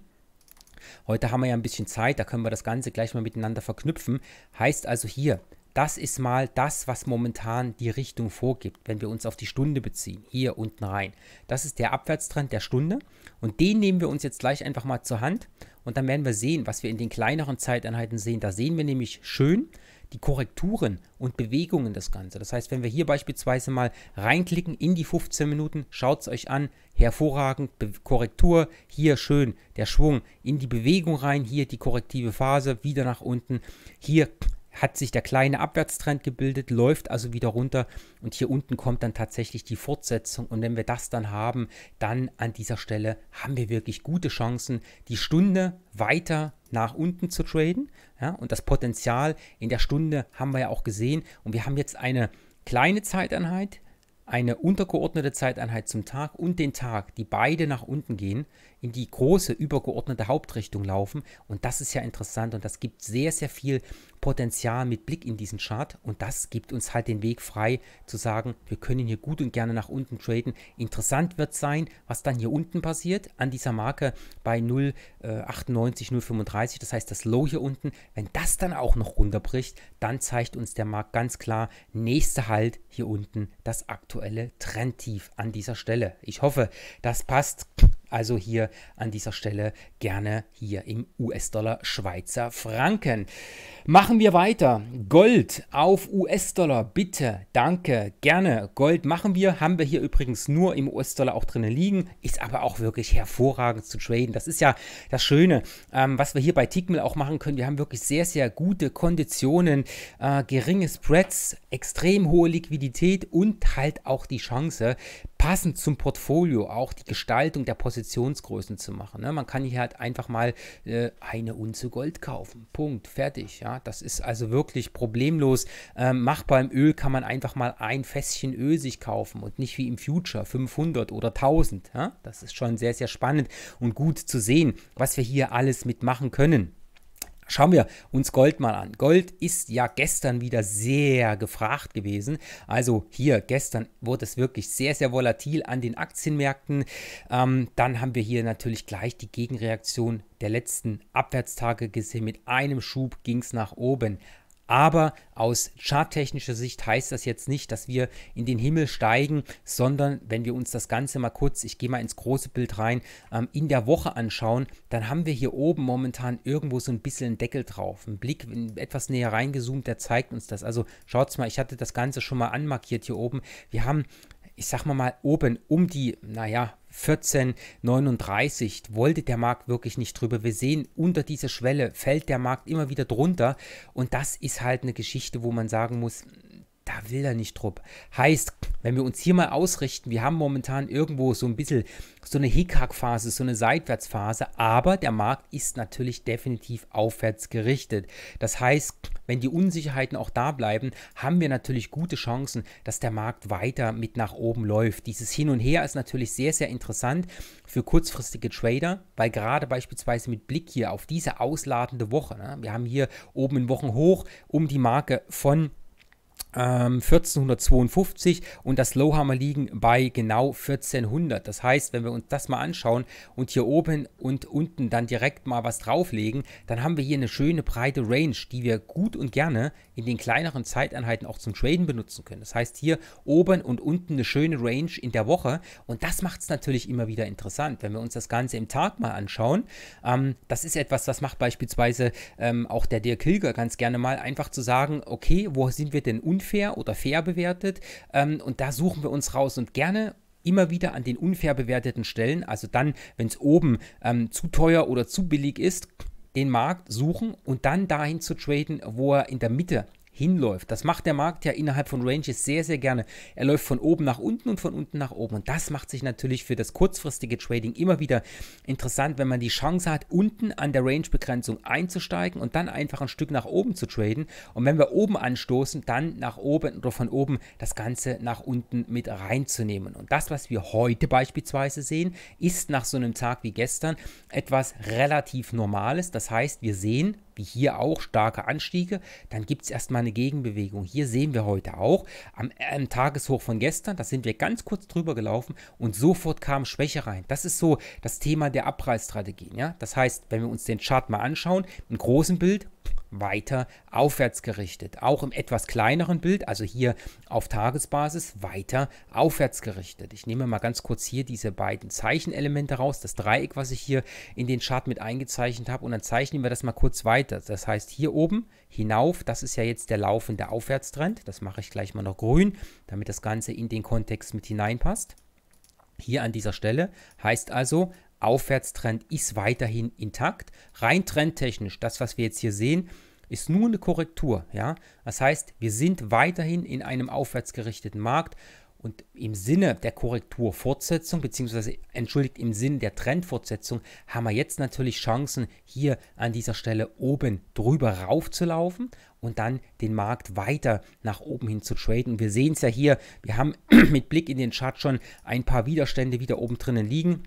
A: Heute haben wir ja ein bisschen Zeit, da können wir das Ganze gleich mal miteinander verknüpfen. Heißt also hier, das ist mal das, was momentan die Richtung vorgibt, wenn wir uns auf die Stunde beziehen, hier unten rein. Das ist der Abwärtstrend der Stunde und den nehmen wir uns jetzt gleich einfach mal zur Hand und dann werden wir sehen, was wir in den kleineren Zeiteinheiten sehen. Da sehen wir nämlich schön, die Korrekturen und Bewegungen das Ganze. Das heißt, wenn wir hier beispielsweise mal reinklicken in die 15 Minuten, schaut es euch an, hervorragend, Be Korrektur, hier schön der Schwung in die Bewegung rein, hier die korrektive Phase, wieder nach unten, hier hat sich der kleine Abwärtstrend gebildet, läuft also wieder runter und hier unten kommt dann tatsächlich die Fortsetzung und wenn wir das dann haben, dann an dieser Stelle haben wir wirklich gute Chancen, die Stunde weiter nach unten zu traden. Ja, und das Potenzial in der Stunde haben wir ja auch gesehen. Und wir haben jetzt eine kleine Zeiteinheit, eine untergeordnete Zeiteinheit zum Tag und den Tag, die beide nach unten gehen in die große übergeordnete Hauptrichtung laufen. Und das ist ja interessant und das gibt sehr, sehr viel Potenzial mit Blick in diesen Chart. Und das gibt uns halt den Weg frei zu sagen, wir können hier gut und gerne nach unten traden. Interessant wird sein, was dann hier unten passiert an dieser Marke bei 0,98, 0,35. Äh, das heißt, das Low hier unten, wenn das dann auch noch runterbricht, dann zeigt uns der Markt ganz klar, nächster Halt hier unten das aktuelle Trendtief an dieser Stelle. Ich hoffe, das passt also hier an dieser Stelle gerne hier im US-Dollar Schweizer Franken. Machen wir weiter. Gold auf US-Dollar, bitte, danke, gerne. Gold machen wir, haben wir hier übrigens nur im US-Dollar auch drinnen liegen, ist aber auch wirklich hervorragend zu traden. Das ist ja das Schöne, ähm, was wir hier bei Tickmill auch machen können. Wir haben wirklich sehr, sehr gute Konditionen, äh, geringe Spreads, extrem hohe Liquidität und halt auch die Chance, passend zum Portfolio auch die Gestaltung der Position Positionsgrößen zu machen. Ne? Man kann hier halt einfach mal äh, eine Unze Gold kaufen. Punkt. Fertig. Ja? Das ist also wirklich problemlos ähm, machbar. Im Öl kann man einfach mal ein Fässchen Öl sich kaufen und nicht wie im Future 500 oder 1000. Ja? Das ist schon sehr, sehr spannend und gut zu sehen, was wir hier alles mitmachen können. Schauen wir uns Gold mal an. Gold ist ja gestern wieder sehr gefragt gewesen. Also hier, gestern wurde es wirklich sehr, sehr volatil an den Aktienmärkten. Ähm, dann haben wir hier natürlich gleich die Gegenreaktion der letzten Abwärtstage gesehen. Mit einem Schub ging es nach oben. Aber aus charttechnischer Sicht heißt das jetzt nicht, dass wir in den Himmel steigen, sondern wenn wir uns das Ganze mal kurz, ich gehe mal ins große Bild rein, ähm, in der Woche anschauen, dann haben wir hier oben momentan irgendwo so ein bisschen einen Deckel drauf. Ein Blick etwas näher reingezoomt, der zeigt uns das. Also schaut's mal, ich hatte das Ganze schon mal anmarkiert hier oben. Wir haben ich sag mal mal oben um die, naja, 14,39 wollte der Markt wirklich nicht drüber. Wir sehen, unter dieser Schwelle fällt der Markt immer wieder drunter. Und das ist halt eine Geschichte, wo man sagen muss, da will er nicht drupp. Heißt, wenn wir uns hier mal ausrichten, wir haben momentan irgendwo so ein bisschen so eine Hickhack-Phase, so eine Seitwärtsphase, aber der Markt ist natürlich definitiv aufwärts gerichtet. Das heißt, wenn die Unsicherheiten auch da bleiben, haben wir natürlich gute Chancen, dass der Markt weiter mit nach oben läuft. Dieses Hin und Her ist natürlich sehr, sehr interessant für kurzfristige Trader, weil gerade beispielsweise mit Blick hier auf diese ausladende Woche, ne, wir haben hier oben in Wochen hoch um die Marke von 1452 ähm, und das Lowhammer liegen bei genau 1400. Das heißt, wenn wir uns das mal anschauen und hier oben und unten dann direkt mal was drauflegen, dann haben wir hier eine schöne breite Range, die wir gut und gerne in den kleineren Zeiteinheiten auch zum Traden benutzen können. Das heißt, hier oben und unten eine schöne Range in der Woche und das macht es natürlich immer wieder interessant, wenn wir uns das Ganze im Tag mal anschauen. Ähm, das ist etwas, das macht beispielsweise ähm, auch der Dirk Hilger ganz gerne mal, einfach zu sagen, okay, wo sind wir denn unten? unfair oder fair bewertet. Ähm, und da suchen wir uns raus und gerne immer wieder an den unfair bewerteten Stellen, also dann, wenn es oben ähm, zu teuer oder zu billig ist, den Markt suchen und dann dahin zu traden, wo er in der Mitte hinläuft. Das macht der Markt ja innerhalb von Ranges sehr, sehr gerne. Er läuft von oben nach unten und von unten nach oben. Und das macht sich natürlich für das kurzfristige Trading immer wieder interessant, wenn man die Chance hat, unten an der Range-Begrenzung einzusteigen und dann einfach ein Stück nach oben zu traden. Und wenn wir oben anstoßen, dann nach oben oder von oben das Ganze nach unten mit reinzunehmen. Und das, was wir heute beispielsweise sehen, ist nach so einem Tag wie gestern etwas relativ Normales. Das heißt, wir sehen wie hier auch starke Anstiege, dann gibt es erstmal eine Gegenbewegung. Hier sehen wir heute auch am, am, äh, Tageshoch von gestern, da sind wir ganz kurz drüber gelaufen und sofort kam Schwäche rein. Das ist so das Thema der Abreißstrategien. Ja? Das heißt, wenn wir uns den Chart mal anschauen, im großen Bild, weiter aufwärts gerichtet. Auch im etwas kleineren Bild, also hier auf Tagesbasis, weiter aufwärts gerichtet. Ich nehme mal ganz kurz hier diese beiden Zeichenelemente raus, das Dreieck, was ich hier in den Chart mit eingezeichnet habe und dann zeichnen wir das mal kurz weiter. Das heißt, hier oben hinauf, das ist ja jetzt der laufende Aufwärtstrend. Das mache ich gleich mal noch grün, damit das Ganze in den Kontext mit hineinpasst. Hier an dieser Stelle heißt also Aufwärtstrend ist weiterhin intakt. Rein trendtechnisch, das, was wir jetzt hier sehen, ist nur eine Korrektur. Ja? Das heißt, wir sind weiterhin in einem aufwärtsgerichteten Markt und im Sinne der Korrekturfortsetzung, beziehungsweise entschuldigt, im Sinne der Trendfortsetzung, haben wir jetzt natürlich Chancen, hier an dieser Stelle oben drüber raufzulaufen und dann den Markt weiter nach oben hin zu traden. Wir sehen es ja hier, wir haben mit Blick in den Chart schon ein paar Widerstände wieder oben drinnen liegen.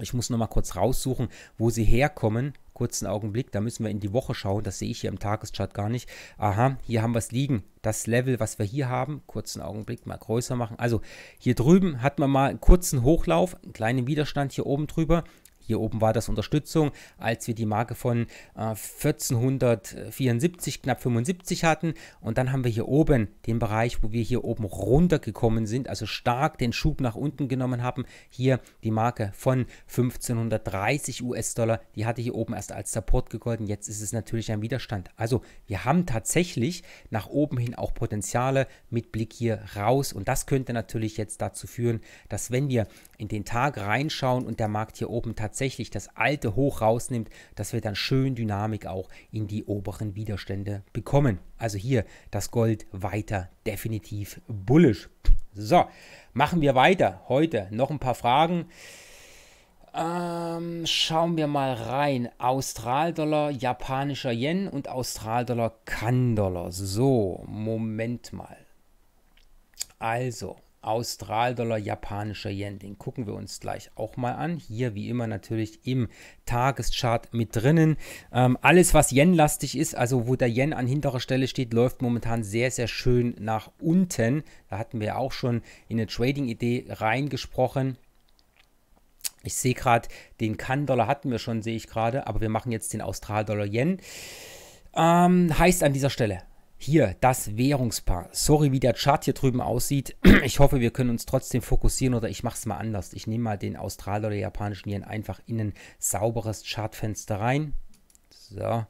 A: Ich muss nochmal kurz raussuchen, wo sie herkommen. Kurzen Augenblick, da müssen wir in die Woche schauen. Das sehe ich hier im Tageschart gar nicht. Aha, hier haben wir es liegen. Das Level, was wir hier haben, kurzen Augenblick mal größer machen. Also hier drüben hat man mal einen kurzen Hochlauf, einen kleinen Widerstand hier oben drüber. Hier oben war das Unterstützung, als wir die Marke von äh, 1474, knapp 75 hatten. Und dann haben wir hier oben den Bereich, wo wir hier oben runtergekommen sind, also stark den Schub nach unten genommen haben. Hier die Marke von 1530 US-Dollar, die hatte hier oben erst als Support gegolten. Jetzt ist es natürlich ein Widerstand. Also wir haben tatsächlich nach oben hin auch Potenziale mit Blick hier raus. Und das könnte natürlich jetzt dazu führen, dass wenn wir in den Tag reinschauen und der Markt hier oben tatsächlich tatsächlich das alte Hoch rausnimmt, dass wir dann schön Dynamik auch in die oberen Widerstände bekommen. Also hier das Gold weiter definitiv bullisch. So, machen wir weiter. Heute noch ein paar Fragen. Ähm, schauen wir mal rein. Australdollar, japanischer Yen und Australdollar, Kandollar. So, Moment mal. Also, Australdollar, japanischer Yen. Den gucken wir uns gleich auch mal an. Hier wie immer natürlich im Tageschart mit drinnen. Ähm, alles, was Yen-lastig ist, also wo der Yen an hinterer Stelle steht, läuft momentan sehr, sehr schön nach unten. Da hatten wir auch schon in eine Trading-Idee reingesprochen. Ich sehe gerade, den Kann-Dollar hatten wir schon, sehe ich gerade, aber wir machen jetzt den Austral-Dollar-Yen. Ähm, heißt an dieser Stelle, hier, das Währungspaar. Sorry, wie der Chart hier drüben aussieht. Ich hoffe, wir können uns trotzdem fokussieren oder ich mache es mal anders. Ich nehme mal den Austral oder japanischen Yen einfach in ein sauberes Chartfenster rein. So,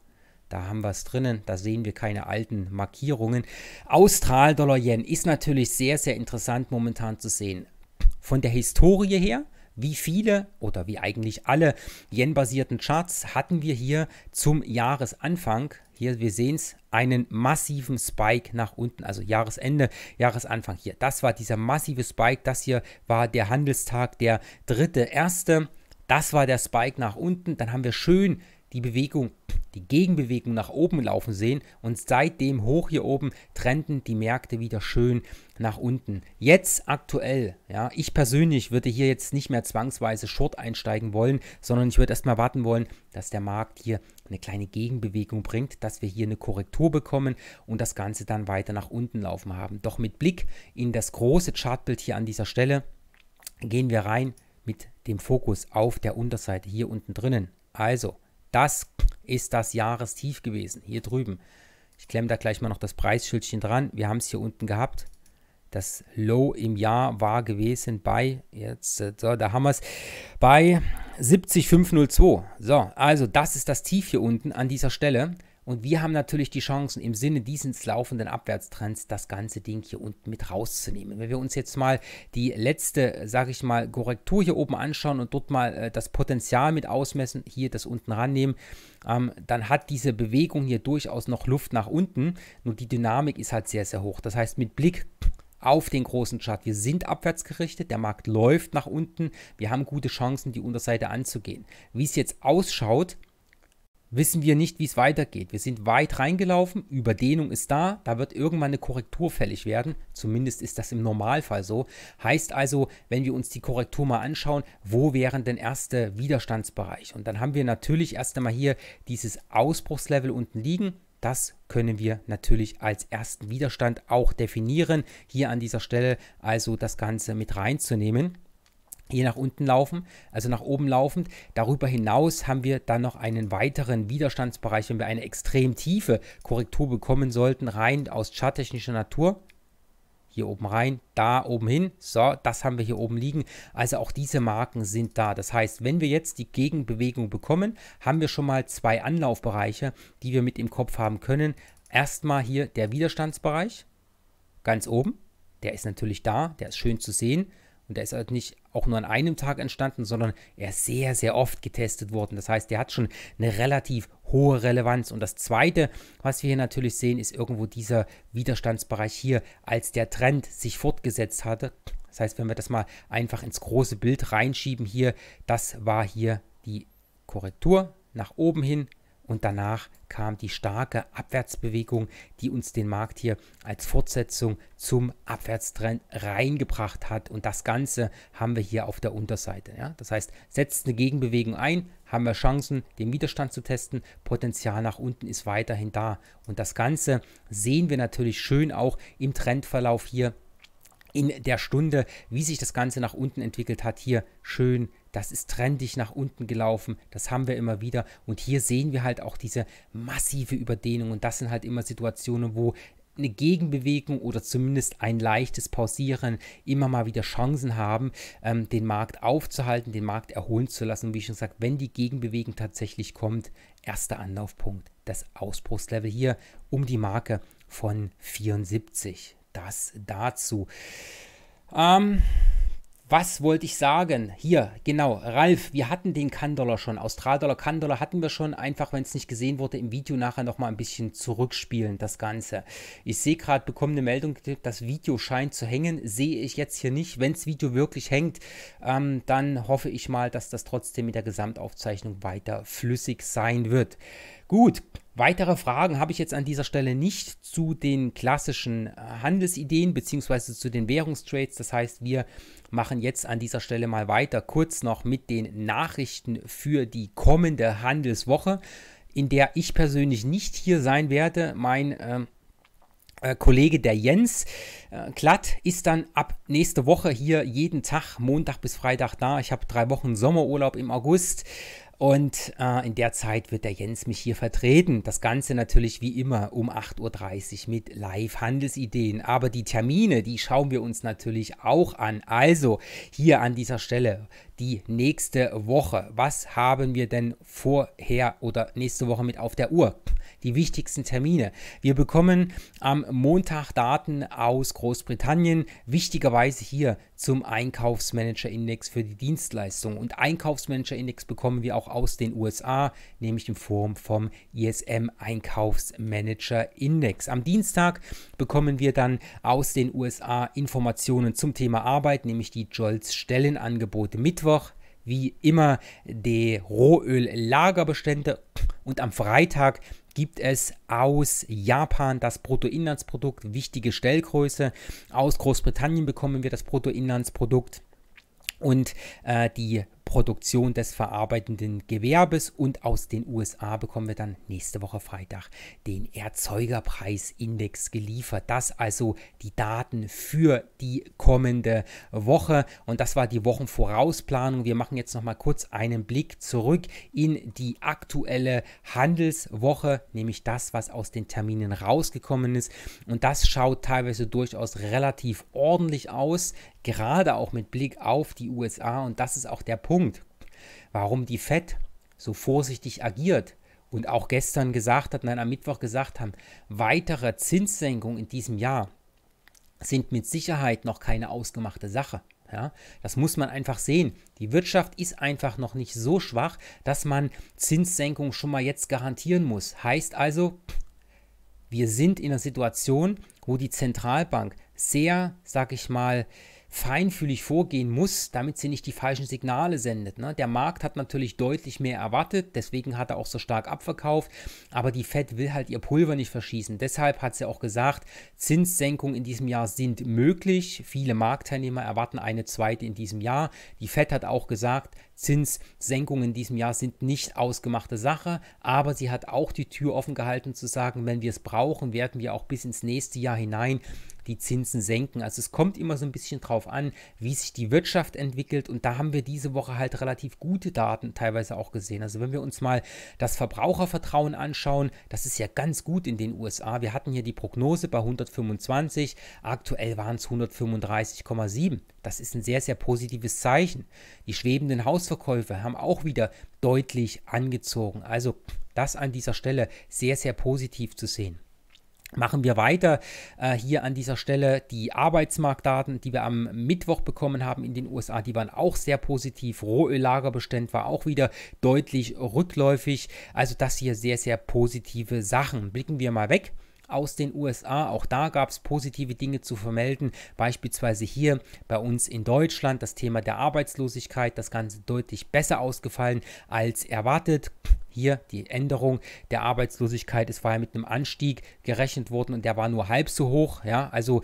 A: da haben wir es drinnen, da sehen wir keine alten Markierungen. Austral-Dollar-Yen ist natürlich sehr, sehr interessant momentan zu sehen. Von der Historie her, wie viele oder wie eigentlich alle Yen-basierten Charts hatten wir hier zum Jahresanfang hier, wir sehen es, einen massiven Spike nach unten, also Jahresende, Jahresanfang hier. Das war dieser massive Spike. Das hier war der Handelstag, der dritte, erste. Das war der Spike nach unten. Dann haben wir schön die Bewegung, die Gegenbewegung nach oben laufen sehen und seitdem hoch hier oben trenden die Märkte wieder schön nach unten. Jetzt aktuell, ja, ich persönlich würde hier jetzt nicht mehr zwangsweise Short einsteigen wollen, sondern ich würde erstmal warten wollen, dass der Markt hier eine kleine Gegenbewegung bringt, dass wir hier eine Korrektur bekommen und das Ganze dann weiter nach unten laufen haben. Doch mit Blick in das große Chartbild hier an dieser Stelle gehen wir rein mit dem Fokus auf der Unterseite hier unten drinnen. Also, das ist das Jahrestief gewesen, hier drüben. Ich klemme da gleich mal noch das Preisschildchen dran. Wir haben es hier unten gehabt. Das Low im Jahr war gewesen bei, jetzt, äh, so, da haben wir es, bei 70,502. So, also das ist das Tief hier unten an dieser Stelle. Und wir haben natürlich die Chancen, im Sinne dieses laufenden Abwärtstrends das ganze Ding hier unten mit rauszunehmen. Wenn wir uns jetzt mal die letzte, sage ich mal, Korrektur hier oben anschauen und dort mal äh, das Potenzial mit ausmessen, hier das unten rannehmen, ähm, dann hat diese Bewegung hier durchaus noch Luft nach unten. Nur die Dynamik ist halt sehr, sehr hoch. Das heißt, mit Blick auf den großen Chart. Wir sind abwärts gerichtet, der Markt läuft nach unten, wir haben gute Chancen, die Unterseite anzugehen. Wie es jetzt ausschaut, wissen wir nicht, wie es weitergeht. Wir sind weit reingelaufen, Überdehnung ist da, da wird irgendwann eine Korrektur fällig werden. Zumindest ist das im Normalfall so. Heißt also, wenn wir uns die Korrektur mal anschauen, wo wären denn erste Widerstandsbereiche? Und dann haben wir natürlich erst einmal hier dieses Ausbruchslevel unten liegen. Das können wir natürlich als ersten Widerstand auch definieren, hier an dieser Stelle also das Ganze mit reinzunehmen hier nach unten laufen, also nach oben laufend. Darüber hinaus haben wir dann noch einen weiteren Widerstandsbereich, wenn wir eine extrem tiefe Korrektur bekommen sollten, rein aus charttechnischer Natur. Hier oben rein, da oben hin. So, das haben wir hier oben liegen. Also auch diese Marken sind da. Das heißt, wenn wir jetzt die Gegenbewegung bekommen, haben wir schon mal zwei Anlaufbereiche, die wir mit im Kopf haben können. Erstmal hier der Widerstandsbereich, ganz oben. Der ist natürlich da, der ist schön zu sehen. Und der ist halt nicht auch nur an einem Tag entstanden, sondern er ist sehr, sehr oft getestet worden. Das heißt, der hat schon eine relativ hohe Relevanz. Und das Zweite, was wir hier natürlich sehen, ist irgendwo dieser Widerstandsbereich hier, als der Trend sich fortgesetzt hatte. Das heißt, wenn wir das mal einfach ins große Bild reinschieben hier, das war hier die Korrektur nach oben hin, und danach kam die starke Abwärtsbewegung, die uns den Markt hier als Fortsetzung zum Abwärtstrend reingebracht hat. Und das Ganze haben wir hier auf der Unterseite. Ja? Das heißt, setzt eine Gegenbewegung ein, haben wir Chancen, den Widerstand zu testen. Potenzial nach unten ist weiterhin da. Und das Ganze sehen wir natürlich schön auch im Trendverlauf hier in der Stunde, wie sich das Ganze nach unten entwickelt hat. Hier schön das ist trendig nach unten gelaufen, das haben wir immer wieder. Und hier sehen wir halt auch diese massive Überdehnung und das sind halt immer Situationen, wo eine Gegenbewegung oder zumindest ein leichtes Pausieren immer mal wieder Chancen haben, ähm, den Markt aufzuhalten, den Markt erholen zu lassen. Und wie schon gesagt, wenn die Gegenbewegung tatsächlich kommt, erster Anlaufpunkt, das Ausbruchslevel hier um die Marke von 74. Das dazu. Ähm, was wollte ich sagen? Hier, genau, Ralf, wir hatten den kan schon. Austral-Dollar, kan hatten wir schon. Einfach, wenn es nicht gesehen wurde, im Video nachher nochmal ein bisschen zurückspielen, das Ganze. Ich sehe gerade, bekomme eine Meldung, das Video scheint zu hängen. Sehe ich jetzt hier nicht. Wenn das Video wirklich hängt, ähm, dann hoffe ich mal, dass das trotzdem mit der Gesamtaufzeichnung weiter flüssig sein wird. Gut, Weitere Fragen habe ich jetzt an dieser Stelle nicht zu den klassischen äh, Handelsideen beziehungsweise zu den Währungstrades. Das heißt, wir machen jetzt an dieser Stelle mal weiter kurz noch mit den Nachrichten für die kommende Handelswoche, in der ich persönlich nicht hier sein werde. Mein ähm, äh, Kollege der Jens äh, Klatt ist dann ab nächste Woche hier jeden Tag, Montag bis Freitag da. Ich habe drei Wochen Sommerurlaub im August. Und äh, in der Zeit wird der Jens mich hier vertreten. Das Ganze natürlich wie immer um 8.30 Uhr mit Live-Handelsideen. Aber die Termine, die schauen wir uns natürlich auch an. Also hier an dieser Stelle die nächste Woche. Was haben wir denn vorher oder nächste Woche mit auf der Uhr? die wichtigsten Termine. Wir bekommen am Montag Daten aus Großbritannien, wichtigerweise hier zum Einkaufsmanager-Index für die Dienstleistung. Und Einkaufsmanager-Index bekommen wir auch aus den USA, nämlich in Form vom ISM Einkaufsmanager-Index. Am Dienstag bekommen wir dann aus den USA Informationen zum Thema Arbeit, nämlich die jols Stellenangebote. Mittwoch wie immer die Rohöllagerbestände und am Freitag gibt es aus Japan das Bruttoinlandsprodukt, wichtige Stellgröße. Aus Großbritannien bekommen wir das Bruttoinlandsprodukt. Und äh, die Produktion des verarbeitenden Gewerbes und aus den USA bekommen wir dann nächste Woche Freitag den Erzeugerpreisindex geliefert. Das also die Daten für die kommende Woche und das war die Wochenvorausplanung. Wir machen jetzt noch mal kurz einen Blick zurück in die aktuelle Handelswoche, nämlich das, was aus den Terminen rausgekommen ist und das schaut teilweise durchaus relativ ordentlich aus, gerade auch mit Blick auf die USA und das ist auch der Punkt Punkt, warum die FED so vorsichtig agiert und auch gestern gesagt hat, nein, am Mittwoch gesagt haben, weitere Zinssenkungen in diesem Jahr sind mit Sicherheit noch keine ausgemachte Sache. Ja, das muss man einfach sehen. Die Wirtschaft ist einfach noch nicht so schwach, dass man Zinssenkung schon mal jetzt garantieren muss. Heißt also, wir sind in einer Situation, wo die Zentralbank sehr, sag ich mal, feinfühlig vorgehen muss, damit sie nicht die falschen Signale sendet. Ne? Der Markt hat natürlich deutlich mehr erwartet, deswegen hat er auch so stark abverkauft, aber die Fed will halt ihr Pulver nicht verschießen. Deshalb hat sie auch gesagt, Zinssenkungen in diesem Jahr sind möglich. Viele Marktteilnehmer erwarten eine zweite in diesem Jahr. Die Fed hat auch gesagt, Zinssenkungen in diesem Jahr sind nicht ausgemachte Sache, aber sie hat auch die Tür offen gehalten zu sagen, wenn wir es brauchen, werden wir auch bis ins nächste Jahr hinein die Zinsen senken. Also es kommt immer so ein bisschen drauf an, wie sich die Wirtschaft entwickelt. Und da haben wir diese Woche halt relativ gute Daten teilweise auch gesehen. Also wenn wir uns mal das Verbrauchervertrauen anschauen, das ist ja ganz gut in den USA. Wir hatten hier die Prognose bei 125, aktuell waren es 135,7. Das ist ein sehr, sehr positives Zeichen. Die schwebenden Hausverkäufe haben auch wieder deutlich angezogen. Also das an dieser Stelle sehr, sehr positiv zu sehen. Machen wir weiter äh, hier an dieser Stelle die Arbeitsmarktdaten, die wir am Mittwoch bekommen haben in den USA, die waren auch sehr positiv. Rohöllagerbestand war auch wieder deutlich rückläufig. Also das hier sehr, sehr positive Sachen. Blicken wir mal weg aus den USA. Auch da gab es positive Dinge zu vermelden, beispielsweise hier bei uns in Deutschland das Thema der Arbeitslosigkeit, das Ganze deutlich besser ausgefallen als erwartet. Hier die Änderung der Arbeitslosigkeit. Es war ja mit einem Anstieg gerechnet worden und der war nur halb so hoch. Ja, also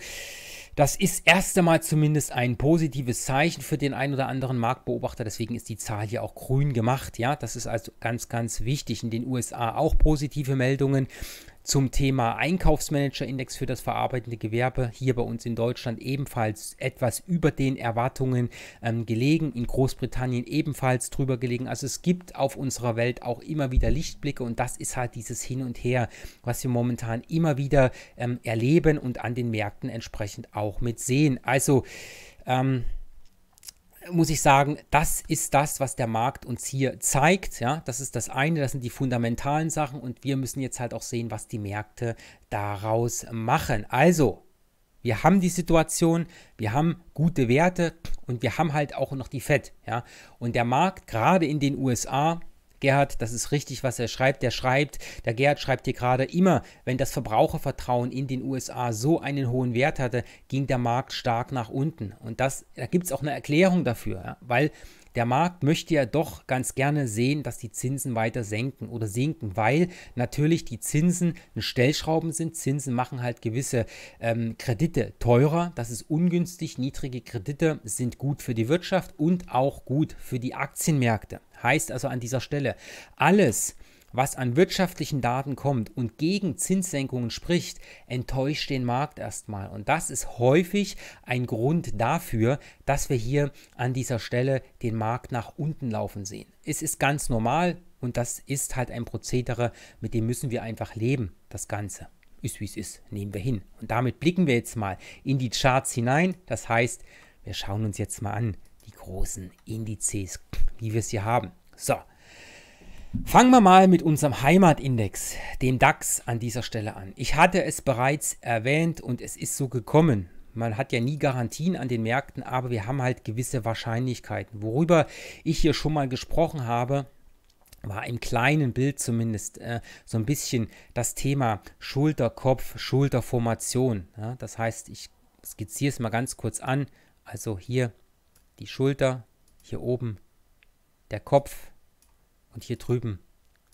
A: das ist erst einmal zumindest ein positives Zeichen für den einen oder anderen Marktbeobachter. Deswegen ist die Zahl hier auch grün gemacht. Ja, das ist also ganz, ganz wichtig. In den USA auch positive Meldungen. Zum Thema Einkaufsmanager-Index für das verarbeitende Gewerbe hier bei uns in Deutschland ebenfalls etwas über den Erwartungen ähm, gelegen, in Großbritannien ebenfalls drüber gelegen. Also es gibt auf unserer Welt auch immer wieder Lichtblicke und das ist halt dieses Hin und Her, was wir momentan immer wieder ähm, erleben und an den Märkten entsprechend auch mit sehen. Also ähm, muss ich sagen, das ist das, was der Markt uns hier zeigt. Ja, das ist das eine, das sind die fundamentalen Sachen und wir müssen jetzt halt auch sehen, was die Märkte daraus machen. Also, wir haben die Situation, wir haben gute Werte und wir haben halt auch noch die Fed. Ja, und der Markt gerade in den USA Gerhard, das ist richtig, was er schreibt. Der schreibt, der Gerhard schreibt hier gerade immer, wenn das Verbrauchervertrauen in den USA so einen hohen Wert hatte, ging der Markt stark nach unten. Und das, da gibt es auch eine Erklärung dafür, ja? weil der Markt möchte ja doch ganz gerne sehen, dass die Zinsen weiter senken oder sinken, weil natürlich die Zinsen ein Stellschrauben sind. Zinsen machen halt gewisse ähm, Kredite teurer. Das ist ungünstig. Niedrige Kredite sind gut für die Wirtschaft und auch gut für die Aktienmärkte. Heißt also an dieser Stelle, alles, was an wirtschaftlichen Daten kommt und gegen Zinssenkungen spricht, enttäuscht den Markt erstmal. Und das ist häufig ein Grund dafür, dass wir hier an dieser Stelle den Markt nach unten laufen sehen. Es ist ganz normal und das ist halt ein Prozedere, mit dem müssen wir einfach leben, das Ganze. Ist wie es ist, nehmen wir hin. Und damit blicken wir jetzt mal in die Charts hinein. Das heißt, wir schauen uns jetzt mal an, die großen Indizes, wie wir sie haben. So, fangen wir mal mit unserem Heimatindex, dem DAX, an dieser Stelle an. Ich hatte es bereits erwähnt und es ist so gekommen. Man hat ja nie Garantien an den Märkten, aber wir haben halt gewisse Wahrscheinlichkeiten. Worüber ich hier schon mal gesprochen habe, war im kleinen Bild zumindest äh, so ein bisschen das Thema Schulterkopf, Schulterformation. Ja? Das heißt, ich skizziere es mal ganz kurz an. Also hier die Schulter, hier oben der Kopf und hier drüben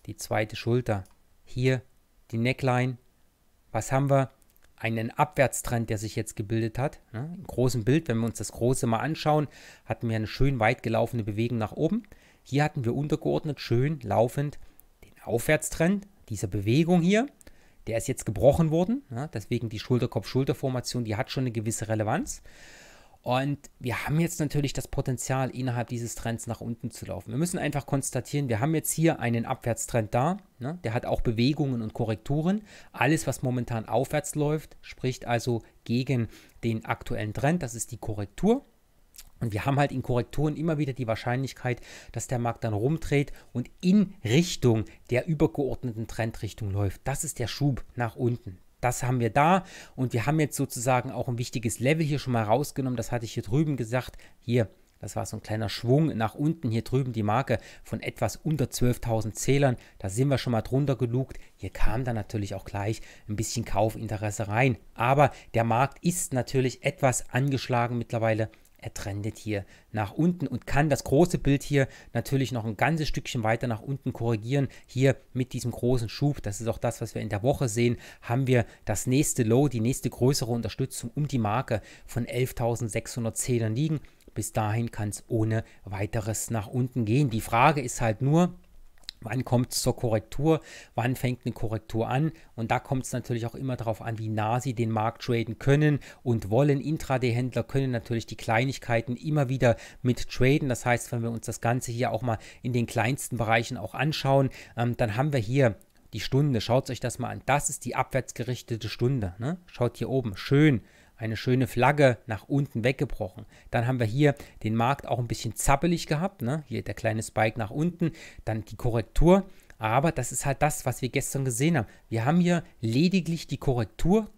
A: die zweite Schulter. Hier die Neckline. Was haben wir? Einen Abwärtstrend, der sich jetzt gebildet hat. Ne? Im großen Bild, wenn wir uns das große mal anschauen, hatten wir eine schön weit gelaufene Bewegung nach oben. Hier hatten wir untergeordnet, schön laufend, den Aufwärtstrend dieser Bewegung hier. Der ist jetzt gebrochen worden. Ne? Deswegen die Schulter-Kopf-Schulter-Formation, die hat schon eine gewisse Relevanz. Und wir haben jetzt natürlich das Potenzial, innerhalb dieses Trends nach unten zu laufen. Wir müssen einfach konstatieren, wir haben jetzt hier einen Abwärtstrend da. Ne? Der hat auch Bewegungen und Korrekturen. Alles, was momentan aufwärts läuft, spricht also gegen den aktuellen Trend. Das ist die Korrektur. Und wir haben halt in Korrekturen immer wieder die Wahrscheinlichkeit, dass der Markt dann rumdreht und in Richtung der übergeordneten Trendrichtung läuft. Das ist der Schub nach unten das haben wir da und wir haben jetzt sozusagen auch ein wichtiges Level hier schon mal rausgenommen. Das hatte ich hier drüben gesagt. Hier, das war so ein kleiner Schwung nach unten. Hier drüben die Marke von etwas unter 12.000 Zählern. Da sind wir schon mal drunter gelugt. Hier kam dann natürlich auch gleich ein bisschen Kaufinteresse rein. Aber der Markt ist natürlich etwas angeschlagen mittlerweile er trendet hier nach unten und kann das große Bild hier natürlich noch ein ganzes Stückchen weiter nach unten korrigieren. Hier mit diesem großen Schub, das ist auch das, was wir in der Woche sehen, haben wir das nächste Low, die nächste größere Unterstützung um die Marke von 11.610 liegen. Bis dahin kann es ohne weiteres nach unten gehen. Die Frage ist halt nur, Wann kommt es zur Korrektur? Wann fängt eine Korrektur an? Und da kommt es natürlich auch immer darauf an, wie nah sie den Markt traden können und wollen. Intraday-Händler können natürlich die Kleinigkeiten immer wieder mit traden. Das heißt, wenn wir uns das Ganze hier auch mal in den kleinsten Bereichen auch anschauen, ähm, dann haben wir hier die Stunde. Schaut euch das mal an. Das ist die abwärtsgerichtete Stunde. Ne? Schaut hier oben. Schön eine schöne Flagge nach unten weggebrochen. Dann haben wir hier den Markt auch ein bisschen zappelig gehabt. Ne? Hier der kleine Spike nach unten, dann die Korrektur. Aber das ist halt das, was wir gestern gesehen haben. Wir haben hier lediglich die Korrektur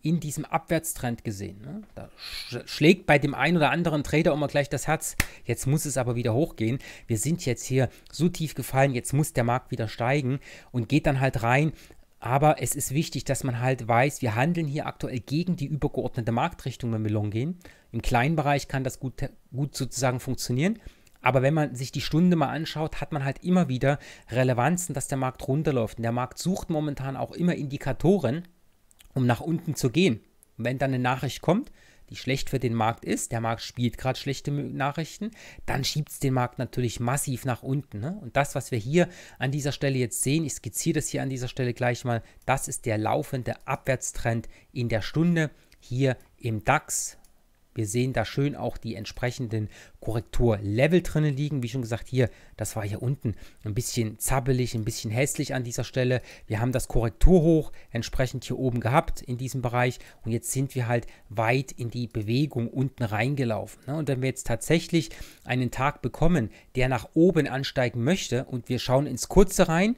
A: in diesem Abwärtstrend gesehen. Ne? Da sch schlägt bei dem einen oder anderen Trader immer gleich das Herz. Jetzt muss es aber wieder hochgehen. Wir sind jetzt hier so tief gefallen, jetzt muss der Markt wieder steigen und geht dann halt rein aber es ist wichtig, dass man halt weiß, wir handeln hier aktuell gegen die übergeordnete Marktrichtung, wenn wir long gehen. Im kleinen Bereich kann das gut, gut sozusagen funktionieren. Aber wenn man sich die Stunde mal anschaut, hat man halt immer wieder Relevanzen, dass der Markt runterläuft. Und der Markt sucht momentan auch immer Indikatoren, um nach unten zu gehen. Und wenn dann eine Nachricht kommt, die schlecht für den Markt ist, der Markt spielt gerade schlechte Nachrichten, dann schiebt es den Markt natürlich massiv nach unten. Ne? Und das, was wir hier an dieser Stelle jetzt sehen, ich skizziere das hier an dieser Stelle gleich mal, das ist der laufende Abwärtstrend in der Stunde hier im DAX. Wir sehen da schön auch die entsprechenden Korrekturlevel drinnen liegen. Wie schon gesagt, hier, das war hier unten ein bisschen zappelig, ein bisschen hässlich an dieser Stelle. Wir haben das Korrekturhoch entsprechend hier oben gehabt in diesem Bereich und jetzt sind wir halt weit in die Bewegung unten reingelaufen. Ne? Und wenn wir jetzt tatsächlich einen Tag bekommen, der nach oben ansteigen möchte und wir schauen ins Kurze rein,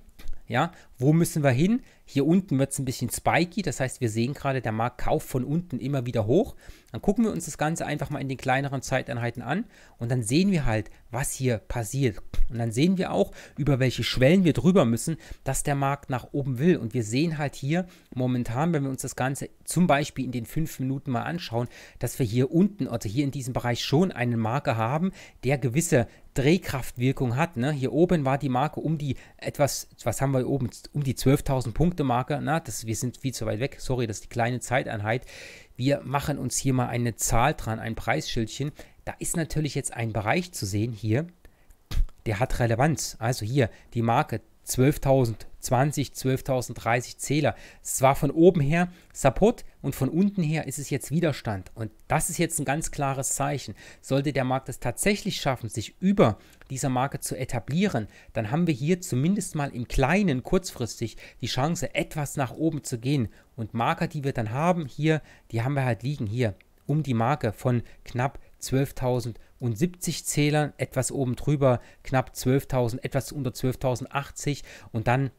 A: ja, wo müssen wir hin? Hier unten wird es ein bisschen spiky, das heißt, wir sehen gerade, der Markt kauft von unten immer wieder hoch. Dann gucken wir uns das Ganze einfach mal in den kleineren Zeiteinheiten an und dann sehen wir halt, was hier passiert. Und dann sehen wir auch, über welche Schwellen wir drüber müssen, dass der Markt nach oben will. Und wir sehen halt hier momentan, wenn wir uns das Ganze zum Beispiel in den fünf Minuten mal anschauen, dass wir hier unten, also hier in diesem Bereich schon einen Marker haben, der gewisse Drehkraftwirkung hat. Ne? Hier oben war die Marke um die etwas, was haben wir oben, um die 12.000 Punkte Marke. Na, das, wir sind viel zu weit weg. Sorry, das ist die kleine Zeiteinheit. Wir machen uns hier mal eine Zahl dran, ein Preisschildchen. Da ist natürlich jetzt ein Bereich zu sehen hier, der hat Relevanz. Also hier die Marke 12.000 20, 12.000, 30 Zähler. Es war von oben her Support und von unten her ist es jetzt Widerstand. Und das ist jetzt ein ganz klares Zeichen. Sollte der Markt es tatsächlich schaffen, sich über dieser Marke zu etablieren, dann haben wir hier zumindest mal im Kleinen kurzfristig die Chance, etwas nach oben zu gehen. Und Marker, die wir dann haben, hier, die haben wir halt liegen hier um die Marke von knapp 12.070 Zählern, etwas oben drüber, knapp 12.000, etwas unter 12.080 und dann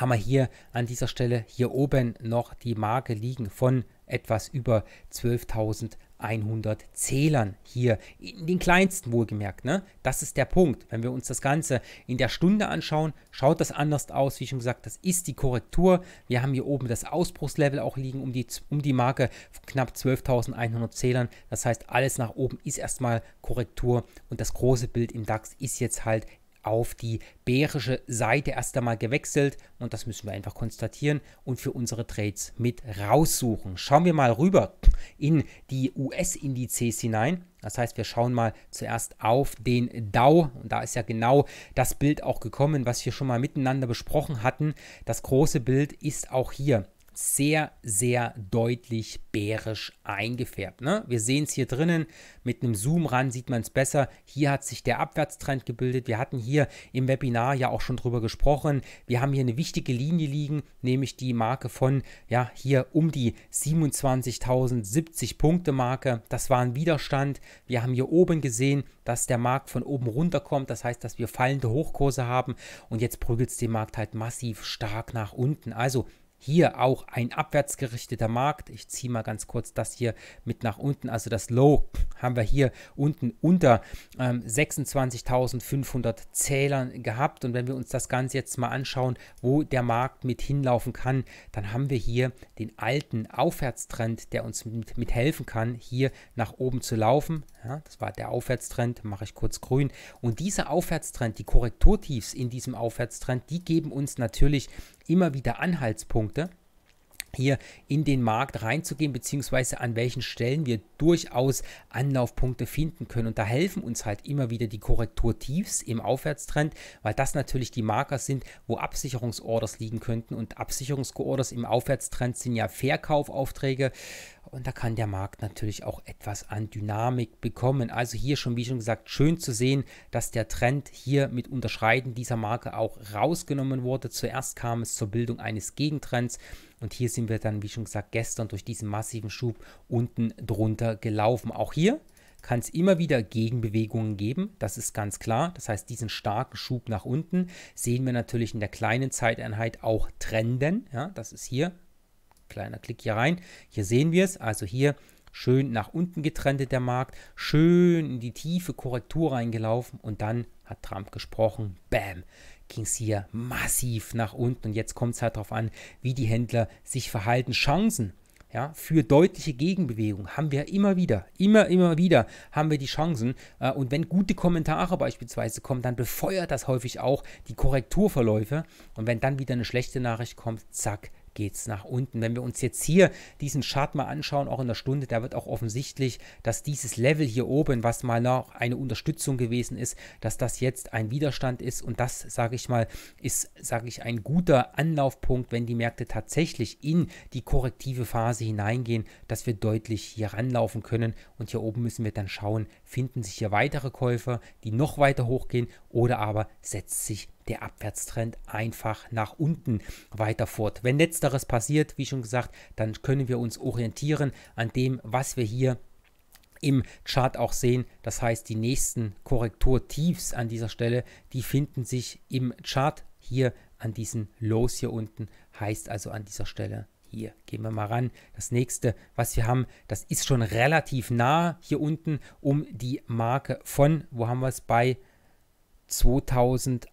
A: haben wir hier an dieser Stelle hier oben noch die Marke liegen von etwas über 12.100 Zählern hier, in den kleinsten wohlgemerkt. Ne? Das ist der Punkt. Wenn wir uns das Ganze in der Stunde anschauen, schaut das anders aus. Wie schon gesagt, das ist die Korrektur. Wir haben hier oben das Ausbruchslevel auch liegen um die, um die Marke knapp 12.100 Zählern. Das heißt, alles nach oben ist erstmal Korrektur und das große Bild im DAX ist jetzt halt auf die bärische Seite erst einmal gewechselt und das müssen wir einfach konstatieren und für unsere Trades mit raussuchen. Schauen wir mal rüber in die US-Indizes hinein. Das heißt, wir schauen mal zuerst auf den DAO Und da ist ja genau das Bild auch gekommen, was wir schon mal miteinander besprochen hatten. Das große Bild ist auch hier sehr, sehr deutlich bärisch eingefärbt. Ne? Wir sehen es hier drinnen, mit einem Zoom ran sieht man es besser. Hier hat sich der Abwärtstrend gebildet. Wir hatten hier im Webinar ja auch schon drüber gesprochen. Wir haben hier eine wichtige Linie liegen, nämlich die Marke von, ja, hier um die 27.070 Punkte Marke. Das war ein Widerstand. Wir haben hier oben gesehen, dass der Markt von oben runterkommt. Das heißt, dass wir fallende Hochkurse haben und jetzt prügelt es den Markt halt massiv stark nach unten. Also hier auch ein abwärtsgerichteter Markt. Ich ziehe mal ganz kurz das hier mit nach unten. Also das Low haben wir hier unten unter ähm, 26.500 Zählern gehabt. Und wenn wir uns das Ganze jetzt mal anschauen, wo der Markt mit hinlaufen kann, dann haben wir hier den alten Aufwärtstrend, der uns mit, mit helfen kann, hier nach oben zu laufen. Ja, das war der Aufwärtstrend, mache ich kurz grün. Und dieser Aufwärtstrend, die Korrekturtiefs in diesem Aufwärtstrend, die geben uns natürlich immer wieder Anhaltspunkte, hier in den Markt reinzugehen, beziehungsweise an welchen Stellen wir durchaus Anlaufpunkte finden können. Und da helfen uns halt immer wieder die Korrekturtiefs im Aufwärtstrend, weil das natürlich die Marker sind, wo Absicherungsorders liegen könnten. Und Absicherungsorders im Aufwärtstrend sind ja Verkaufaufträge. Und da kann der Markt natürlich auch etwas an Dynamik bekommen. Also hier schon, wie schon gesagt, schön zu sehen, dass der Trend hier mit Unterschreiten dieser Marke auch rausgenommen wurde. Zuerst kam es zur Bildung eines Gegentrends. Und hier sind wir dann, wie schon gesagt, gestern durch diesen massiven Schub unten drunter gelaufen. Auch hier kann es immer wieder Gegenbewegungen geben, das ist ganz klar. Das heißt, diesen starken Schub nach unten sehen wir natürlich in der kleinen Zeiteinheit auch Trenden. Ja, das ist hier Kleiner Klick hier rein. Hier sehen wir es. Also hier schön nach unten getrennt der Markt, schön in die tiefe Korrektur reingelaufen und dann hat Trump gesprochen. Bam! ging es hier massiv nach unten und jetzt kommt es halt darauf an, wie die Händler sich verhalten. Chancen ja, für deutliche Gegenbewegung haben wir immer wieder, immer, immer wieder haben wir die Chancen. Äh, und wenn gute Kommentare beispielsweise kommen, dann befeuert das häufig auch die Korrekturverläufe. Und wenn dann wieder eine schlechte Nachricht kommt, zack, geht es nach unten. Wenn wir uns jetzt hier diesen Chart mal anschauen, auch in der Stunde, da wird auch offensichtlich, dass dieses Level hier oben, was mal noch eine Unterstützung gewesen ist, dass das jetzt ein Widerstand ist und das, sage ich mal, ist, sage ich, ein guter Anlaufpunkt, wenn die Märkte tatsächlich in die korrektive Phase hineingehen, dass wir deutlich hier ranlaufen können und hier oben müssen wir dann schauen, finden sich hier weitere Käufer, die noch weiter hochgehen oder aber setzt sich der Abwärtstrend einfach nach unten weiter fort. Wenn letzteres passiert, wie schon gesagt, dann können wir uns orientieren an dem, was wir hier im Chart auch sehen. Das heißt, die nächsten Korrekturtiefs an dieser Stelle, die finden sich im Chart hier an diesen Lows hier unten, heißt also an dieser Stelle hier gehen wir mal ran. Das nächste, was wir haben, das ist schon relativ nah hier unten um die Marke von, wo haben wir es bei 2000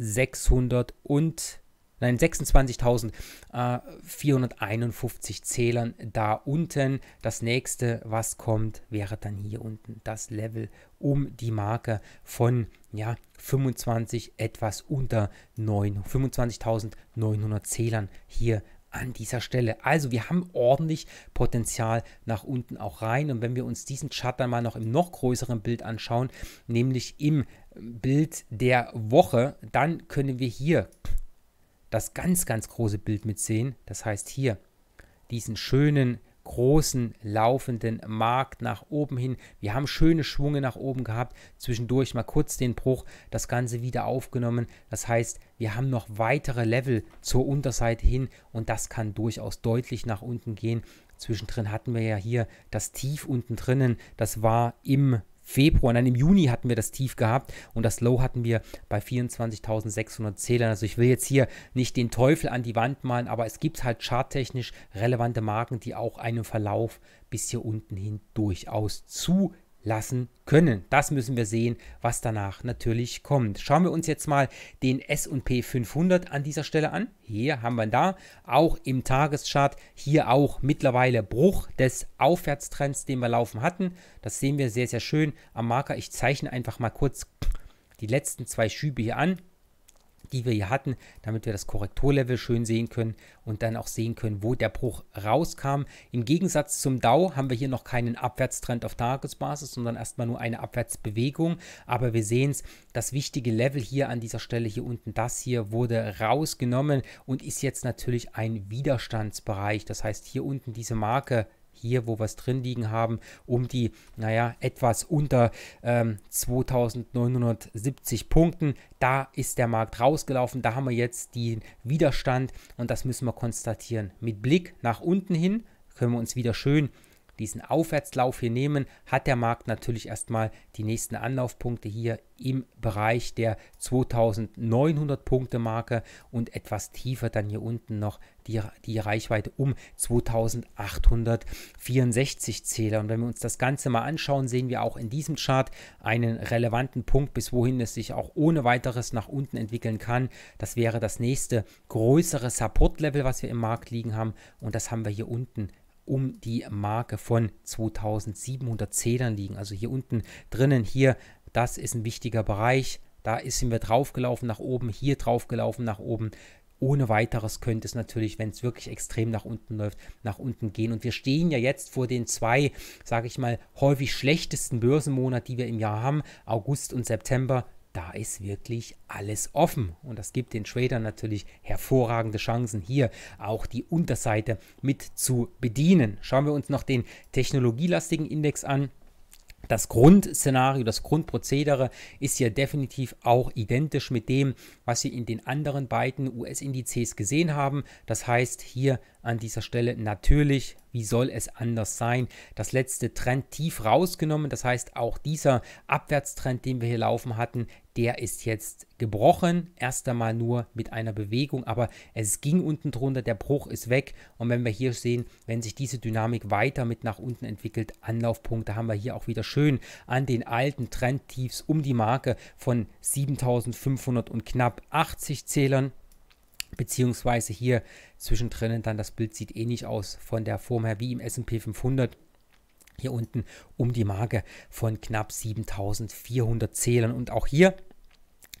A: 600 und nein 26.451 äh, Zählern da unten. Das nächste, was kommt, wäre dann hier unten das Level um die Marke von ja 25 etwas unter 25.900 Zählern hier an dieser Stelle. Also wir haben ordentlich Potenzial nach unten auch rein und wenn wir uns diesen Chart dann mal noch im noch größeren Bild anschauen, nämlich im Bild der Woche, dann können wir hier das ganz, ganz große Bild mitsehen. Das heißt hier diesen schönen großen laufenden Markt nach oben hin. Wir haben schöne Schwünge nach oben gehabt, zwischendurch mal kurz den Bruch, das Ganze wieder aufgenommen. Das heißt, wir haben noch weitere Level zur Unterseite hin und das kann durchaus deutlich nach unten gehen. Zwischendrin hatten wir ja hier das Tief unten drinnen, das war im Februar, dann im Juni hatten wir das Tief gehabt und das Low hatten wir bei 24.600 Zählern. Also ich will jetzt hier nicht den Teufel an die Wand malen, aber es gibt halt charttechnisch relevante Marken, die auch einen Verlauf bis hier unten hin durchaus zu lassen können. Das müssen wir sehen, was danach natürlich kommt. Schauen wir uns jetzt mal den S&P 500 an dieser Stelle an. Hier haben wir ihn da, auch im Tageschart, hier auch mittlerweile Bruch des Aufwärtstrends, den wir laufen hatten. Das sehen wir sehr, sehr schön am Marker. Ich zeichne einfach mal kurz die letzten zwei Schübe hier an die wir hier hatten, damit wir das Korrekturlevel schön sehen können und dann auch sehen können, wo der Bruch rauskam. Im Gegensatz zum DAO haben wir hier noch keinen Abwärtstrend auf Tagesbasis, sondern erstmal nur eine Abwärtsbewegung. Aber wir sehen es, das wichtige Level hier an dieser Stelle hier unten, das hier wurde rausgenommen und ist jetzt natürlich ein Widerstandsbereich. Das heißt, hier unten diese Marke hier, wo wir es drin liegen haben, um die, naja, etwas unter ähm, 2970 Punkten. Da ist der Markt rausgelaufen, da haben wir jetzt den Widerstand und das müssen wir konstatieren. Mit Blick nach unten hin können wir uns wieder schön diesen Aufwärtslauf hier nehmen, hat der Markt natürlich erstmal die nächsten Anlaufpunkte hier im Bereich der 2900 Punkte Marke und etwas tiefer dann hier unten noch die, die Reichweite um 2864 Zähler. Und wenn wir uns das Ganze mal anschauen, sehen wir auch in diesem Chart einen relevanten Punkt, bis wohin es sich auch ohne weiteres nach unten entwickeln kann. Das wäre das nächste größere Support-Level, was wir im Markt liegen haben. Und das haben wir hier unten um die Marke von 2700 Zählern liegen. Also hier unten drinnen, hier, das ist ein wichtiger Bereich. Da sind wir draufgelaufen nach oben, hier draufgelaufen nach oben. Ohne weiteres könnte es natürlich, wenn es wirklich extrem nach unten läuft, nach unten gehen. Und wir stehen ja jetzt vor den zwei, sage ich mal, häufig schlechtesten Börsenmonaten, die wir im Jahr haben, August und September da ist wirklich alles offen. Und das gibt den Tradern natürlich hervorragende Chancen, hier auch die Unterseite mit zu bedienen. Schauen wir uns noch den technologielastigen Index an. Das Grundszenario, das Grundprozedere ist hier definitiv auch identisch mit dem, was wir in den anderen beiden US-Indizes gesehen haben. Das heißt, hier an dieser Stelle natürlich, wie soll es anders sein, das letzte Trend tief rausgenommen. Das heißt, auch dieser Abwärtstrend, den wir hier laufen hatten, der ist jetzt gebrochen. Erst einmal nur mit einer Bewegung, aber es ging unten drunter, der Bruch ist weg. Und wenn wir hier sehen, wenn sich diese Dynamik weiter mit nach unten entwickelt, Anlaufpunkte haben wir hier auch wieder schön an den alten Trendtiefs um die Marke von 7500 und knapp 80 Zählern beziehungsweise hier zwischendrin dann das Bild sieht ähnlich eh aus von der Form her wie im S&P 500 hier unten um die Marke von knapp 7400 Zählern. Und auch hier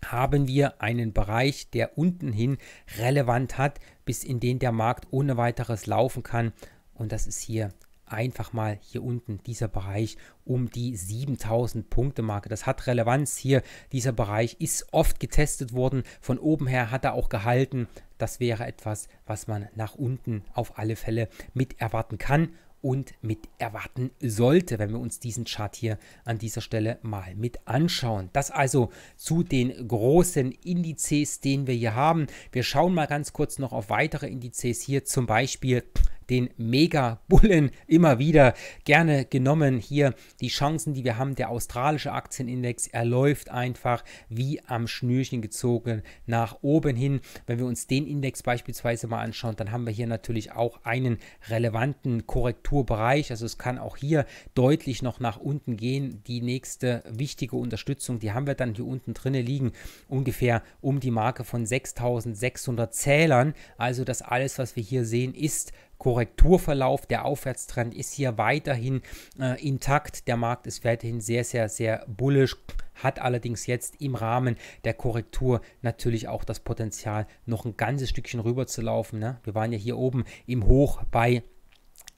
A: haben wir einen Bereich, der unten hin relevant hat, bis in den der Markt ohne weiteres laufen kann. Und das ist hier einfach mal hier unten dieser Bereich um die 7000 Punkte Marke. Das hat Relevanz hier. Dieser Bereich ist oft getestet worden. Von oben her hat er auch gehalten. Das wäre etwas, was man nach unten auf alle Fälle mit erwarten kann und mit erwarten sollte, wenn wir uns diesen Chart hier an dieser Stelle mal mit anschauen. Das also zu den großen Indizes, den wir hier haben. Wir schauen mal ganz kurz noch auf weitere Indizes hier, zum Beispiel den Mega-Bullen immer wieder gerne genommen. Hier die Chancen, die wir haben. Der australische Aktienindex, er läuft einfach wie am Schnürchen gezogen nach oben hin. Wenn wir uns den Index beispielsweise mal anschauen, dann haben wir hier natürlich auch einen relevanten Korrekturbereich. Also es kann auch hier deutlich noch nach unten gehen. Die nächste wichtige Unterstützung, die haben wir dann hier unten drinne liegen, ungefähr um die Marke von 6600 Zählern. Also das alles, was wir hier sehen, ist Korrekturverlauf. Der Aufwärtstrend ist hier weiterhin äh, intakt. Der Markt ist weiterhin sehr, sehr, sehr bullisch hat allerdings jetzt im Rahmen der Korrektur natürlich auch das Potenzial, noch ein ganzes Stückchen rüber zu laufen. Ne? Wir waren ja hier oben im Hoch bei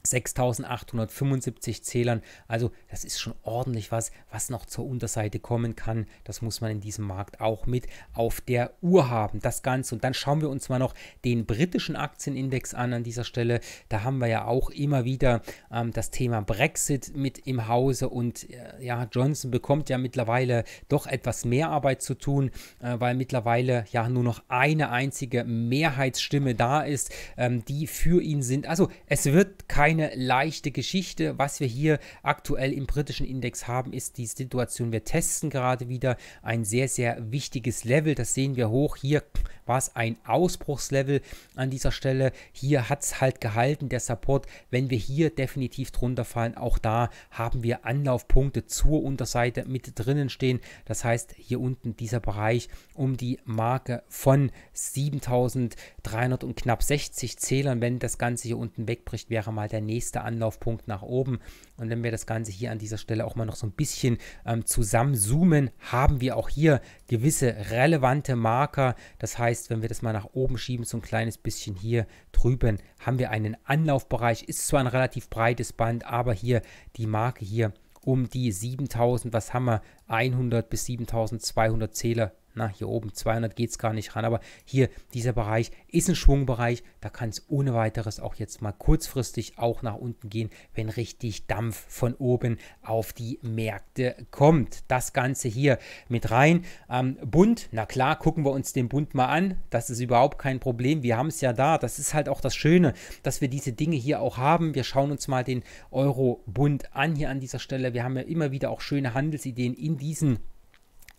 A: 6875 Zählern. Also das ist schon ordentlich was, was noch zur Unterseite kommen kann. Das muss man in diesem Markt auch mit auf der Uhr haben. Das Ganze. Und dann schauen wir uns mal noch den britischen Aktienindex an an dieser Stelle. Da haben wir ja auch immer wieder ähm, das Thema Brexit mit im Hause. Und äh, ja, Johnson bekommt ja mittlerweile doch etwas mehr Arbeit zu tun, äh, weil mittlerweile ja nur noch eine einzige Mehrheitsstimme da ist, ähm, die für ihn sind. Also es wird kein keine leichte Geschichte. Was wir hier aktuell im britischen Index haben, ist die Situation, wir testen gerade wieder ein sehr, sehr wichtiges Level. Das sehen wir hoch. Hier war es ein Ausbruchslevel an dieser Stelle. Hier hat es halt gehalten, der Support. Wenn wir hier definitiv drunter fallen, auch da haben wir Anlaufpunkte zur Unterseite mit drinnen stehen. Das heißt, hier unten dieser Bereich um die Marke von 7300 und knapp 60 Zählern. Wenn das Ganze hier unten wegbricht, wäre mal der nächste Anlaufpunkt nach oben. Und wenn wir das Ganze hier an dieser Stelle auch mal noch so ein bisschen ähm, zusammenzoomen, haben wir auch hier gewisse relevante Marker. Das heißt, wenn wir das mal nach oben schieben, so ein kleines bisschen hier drüben, haben wir einen Anlaufbereich. Ist zwar ein relativ breites Band, aber hier die Marke hier um die 7000, was haben wir, 100 bis 7200 Zähler na, hier oben 200 geht es gar nicht ran, aber hier dieser Bereich ist ein Schwungbereich, da kann es ohne weiteres auch jetzt mal kurzfristig auch nach unten gehen, wenn richtig Dampf von oben auf die Märkte kommt. Das Ganze hier mit rein. Ähm, Bund, na klar, gucken wir uns den Bund mal an, das ist überhaupt kein Problem, wir haben es ja da, das ist halt auch das Schöne, dass wir diese Dinge hier auch haben. Wir schauen uns mal den Euro-Bund an hier an dieser Stelle, wir haben ja immer wieder auch schöne Handelsideen in diesen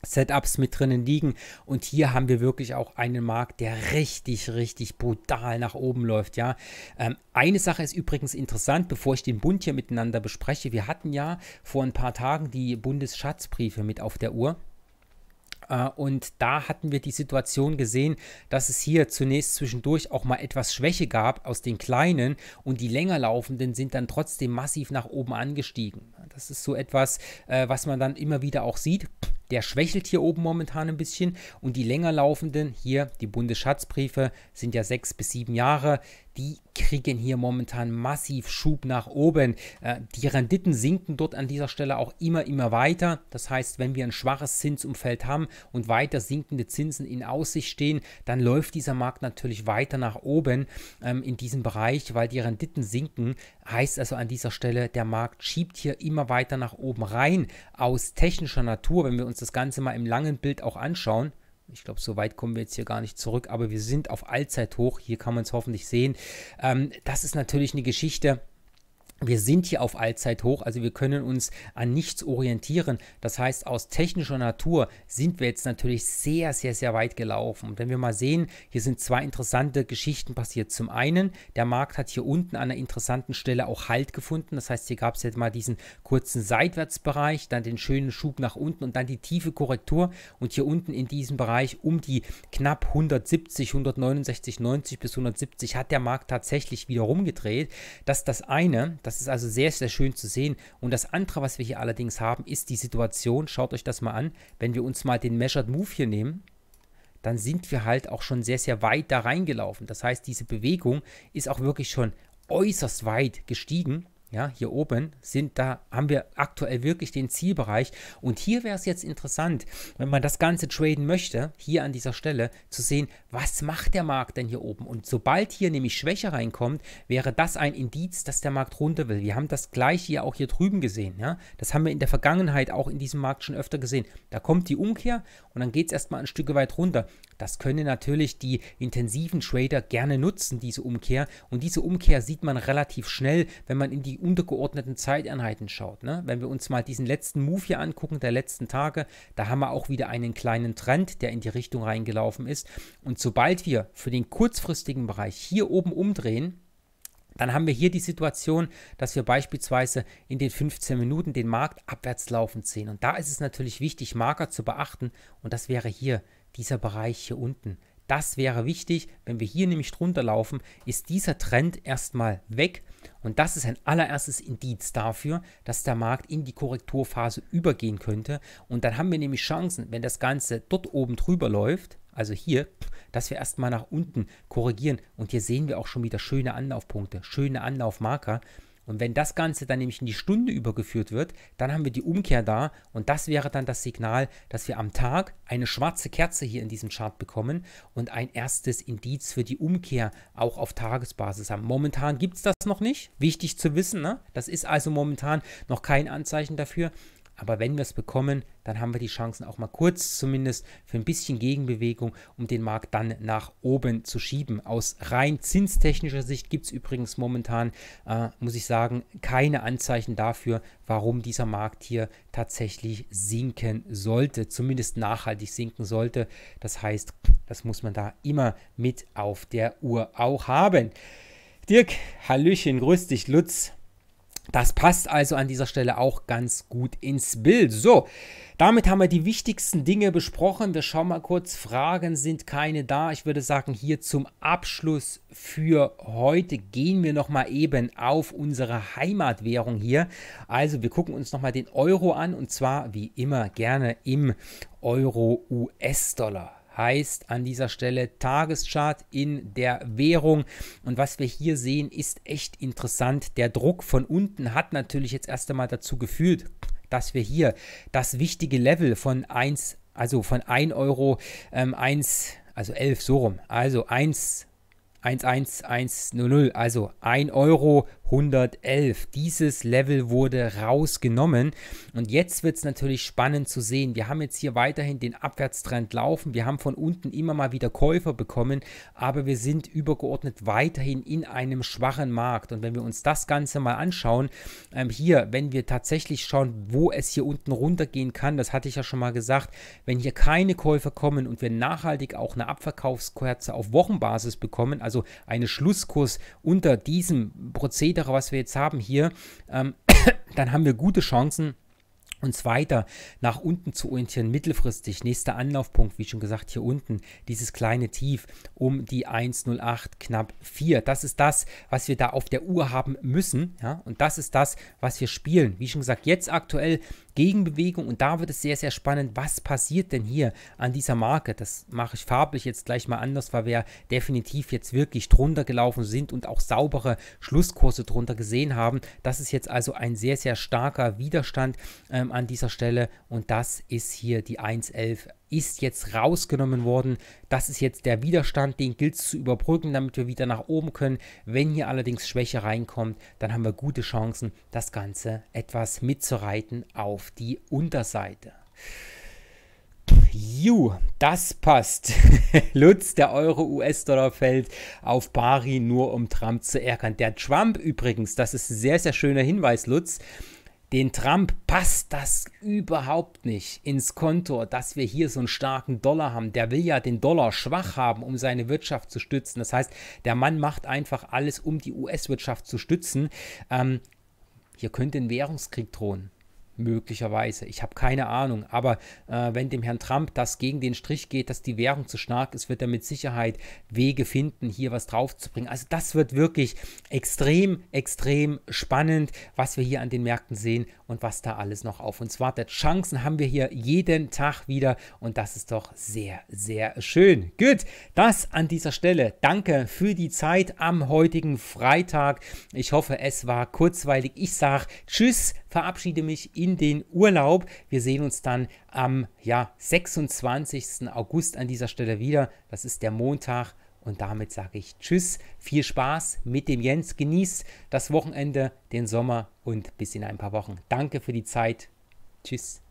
A: Setups mit drinnen liegen. Und hier haben wir wirklich auch einen Markt, der richtig, richtig brutal nach oben läuft. Ja, ähm, eine Sache ist übrigens interessant, bevor ich den Bund hier miteinander bespreche. Wir hatten ja vor ein paar Tagen die Bundesschatzbriefe mit auf der Uhr. Äh, und da hatten wir die Situation gesehen, dass es hier zunächst zwischendurch auch mal etwas Schwäche gab aus den kleinen und die länger laufenden sind dann trotzdem massiv nach oben angestiegen. Das ist so etwas, äh, was man dann immer wieder auch sieht. Der schwächelt hier oben momentan ein bisschen und die länger laufenden, hier die Bundesschatzbriefe, sind ja sechs bis sieben Jahre, die kriegen hier momentan massiv Schub nach oben. Äh, die Renditen sinken dort an dieser Stelle auch immer, immer weiter. Das heißt, wenn wir ein schwaches Zinsumfeld haben und weiter sinkende Zinsen in Aussicht stehen, dann läuft dieser Markt natürlich weiter nach oben ähm, in diesem Bereich, weil die Renditen sinken. Heißt also an dieser Stelle, der Markt schiebt hier immer weiter nach oben rein aus technischer Natur, wenn wir uns das Ganze mal im langen Bild auch anschauen. Ich glaube, so weit kommen wir jetzt hier gar nicht zurück, aber wir sind auf Allzeithoch. Hier kann man es hoffentlich sehen. Ähm, das ist natürlich eine Geschichte wir sind hier auf Allzeithoch, also wir können uns an nichts orientieren. Das heißt, aus technischer Natur sind wir jetzt natürlich sehr, sehr, sehr weit gelaufen. Und wenn wir mal sehen, hier sind zwei interessante Geschichten passiert. Zum einen, der Markt hat hier unten an einer interessanten Stelle auch Halt gefunden. Das heißt, hier gab es jetzt mal diesen kurzen Seitwärtsbereich, dann den schönen Schub nach unten und dann die tiefe Korrektur. Und hier unten in diesem Bereich um die knapp 170, 169, 90 bis 170 hat der Markt tatsächlich wieder rumgedreht. Das ist das eine. Das das ist also sehr, sehr schön zu sehen. Und das andere, was wir hier allerdings haben, ist die Situation. Schaut euch das mal an. Wenn wir uns mal den Measured Move hier nehmen, dann sind wir halt auch schon sehr, sehr weit da reingelaufen. Das heißt, diese Bewegung ist auch wirklich schon äußerst weit gestiegen ja, hier oben sind da, haben wir aktuell wirklich den Zielbereich. Und hier wäre es jetzt interessant, wenn man das Ganze traden möchte, hier an dieser Stelle, zu sehen, was macht der Markt denn hier oben? Und sobald hier nämlich Schwäche reinkommt, wäre das ein Indiz, dass der Markt runter will. Wir haben das gleiche ja auch hier drüben gesehen. Ja? Das haben wir in der Vergangenheit auch in diesem Markt schon öfter gesehen. Da kommt die Umkehr und dann geht es erstmal ein Stück weit runter. Das können natürlich die intensiven Trader gerne nutzen, diese Umkehr. Und diese Umkehr sieht man relativ schnell, wenn man in die untergeordneten Zeiteinheiten schaut, ne? wenn wir uns mal diesen letzten Move hier angucken, der letzten Tage, da haben wir auch wieder einen kleinen Trend, der in die Richtung reingelaufen ist. Und sobald wir für den kurzfristigen Bereich hier oben umdrehen, dann haben wir hier die Situation, dass wir beispielsweise in den 15 Minuten den Markt abwärts laufend sehen. Und da ist es natürlich wichtig, Marker zu beachten. Und das wäre hier dieser Bereich hier unten. Das wäre wichtig, wenn wir hier nämlich drunter laufen, ist dieser Trend erstmal weg und das ist ein allererstes Indiz dafür, dass der Markt in die Korrekturphase übergehen könnte und dann haben wir nämlich Chancen, wenn das Ganze dort oben drüber läuft, also hier, dass wir erstmal nach unten korrigieren und hier sehen wir auch schon wieder schöne Anlaufpunkte, schöne Anlaufmarker und wenn das Ganze dann nämlich in die Stunde übergeführt wird, dann haben wir die Umkehr da und das wäre dann das Signal, dass wir am Tag eine schwarze Kerze hier in diesem Chart bekommen und ein erstes Indiz für die Umkehr auch auf Tagesbasis haben. Momentan gibt es das noch nicht, wichtig zu wissen. Ne? Das ist also momentan noch kein Anzeichen dafür, aber wenn wir es bekommen, dann haben wir die Chancen auch mal kurz zumindest für ein bisschen Gegenbewegung, um den Markt dann nach oben zu schieben. Aus rein zinstechnischer Sicht gibt es übrigens momentan, äh, muss ich sagen, keine Anzeichen dafür, warum dieser Markt hier tatsächlich sinken sollte, zumindest nachhaltig sinken sollte. Das heißt, das muss man da immer mit auf der Uhr auch haben. Dirk, Hallöchen, grüß dich, Lutz. Das passt also an dieser Stelle auch ganz gut ins Bild. So, damit haben wir die wichtigsten Dinge besprochen. Wir schauen mal kurz, Fragen sind keine da. Ich würde sagen, hier zum Abschluss für heute gehen wir nochmal eben auf unsere Heimatwährung hier. Also wir gucken uns nochmal den Euro an und zwar wie immer gerne im Euro-US-Dollar heißt an dieser Stelle Tageschart in der Währung. Und was wir hier sehen, ist echt interessant. Der Druck von unten hat natürlich jetzt erst einmal dazu geführt, dass wir hier das wichtige Level von 1, also von 1 Euro, ähm, 1, also 11 so rum, also 1. 11100, also 1 Euro 111. Dieses Level wurde rausgenommen und jetzt wird es natürlich spannend zu sehen. Wir haben jetzt hier weiterhin den Abwärtstrend laufen. Wir haben von unten immer mal wieder Käufer bekommen, aber wir sind übergeordnet weiterhin in einem schwachen Markt. Und wenn wir uns das Ganze mal anschauen, ähm, hier, wenn wir tatsächlich schauen, wo es hier unten runtergehen kann, das hatte ich ja schon mal gesagt, wenn hier keine Käufer kommen und wir nachhaltig auch eine Abverkaufskerze auf Wochenbasis bekommen, also einen Schlusskurs unter diesem Prozedere, weitere, was wir jetzt haben hier, ähm, dann haben wir gute Chancen, uns weiter nach unten zu orientieren, mittelfristig. Nächster Anlaufpunkt, wie schon gesagt, hier unten, dieses kleine Tief um die 108 knapp 4. Das ist das, was wir da auf der Uhr haben müssen. Ja? Und das ist das, was wir spielen. Wie schon gesagt, jetzt aktuell Gegenbewegung und da wird es sehr, sehr spannend, was passiert denn hier an dieser Marke. Das mache ich farblich jetzt gleich mal anders, weil wir definitiv jetzt wirklich drunter gelaufen sind und auch saubere Schlusskurse drunter gesehen haben. Das ist jetzt also ein sehr, sehr starker Widerstand ähm, an dieser Stelle und das ist hier die 1.11 ist jetzt rausgenommen worden. Das ist jetzt der Widerstand, den gilt es zu überbrücken, damit wir wieder nach oben können. Wenn hier allerdings Schwäche reinkommt, dann haben wir gute Chancen, das Ganze etwas mitzureiten auf die Unterseite. Ju, das passt. Lutz, der Euro-US-Dollar fällt auf Bari nur um Trump zu ärgern. Der Trump übrigens, das ist ein sehr, sehr schöner Hinweis, Lutz den Trump passt das überhaupt nicht ins Konto, dass wir hier so einen starken Dollar haben. Der will ja den Dollar schwach haben, um seine Wirtschaft zu stützen. Das heißt, der Mann macht einfach alles, um die US-Wirtschaft zu stützen. Ähm, hier könnte ein Währungskrieg drohen. Möglicherweise. Ich habe keine Ahnung. Aber äh, wenn dem Herrn Trump das gegen den Strich geht, dass die Währung zu stark ist, wird er mit Sicherheit Wege finden, hier was draufzubringen. Also das wird wirklich extrem, extrem spannend, was wir hier an den Märkten sehen und was da alles noch auf uns wartet. Chancen haben wir hier jeden Tag wieder und das ist doch sehr, sehr schön. Gut, das an dieser Stelle. Danke für die Zeit am heutigen Freitag. Ich hoffe, es war kurzweilig. Ich sage Tschüss verabschiede mich in den Urlaub. Wir sehen uns dann am ja, 26. August an dieser Stelle wieder. Das ist der Montag. Und damit sage ich Tschüss, viel Spaß mit dem Jens, genießt das Wochenende, den Sommer und bis in ein paar Wochen. Danke für die Zeit. Tschüss.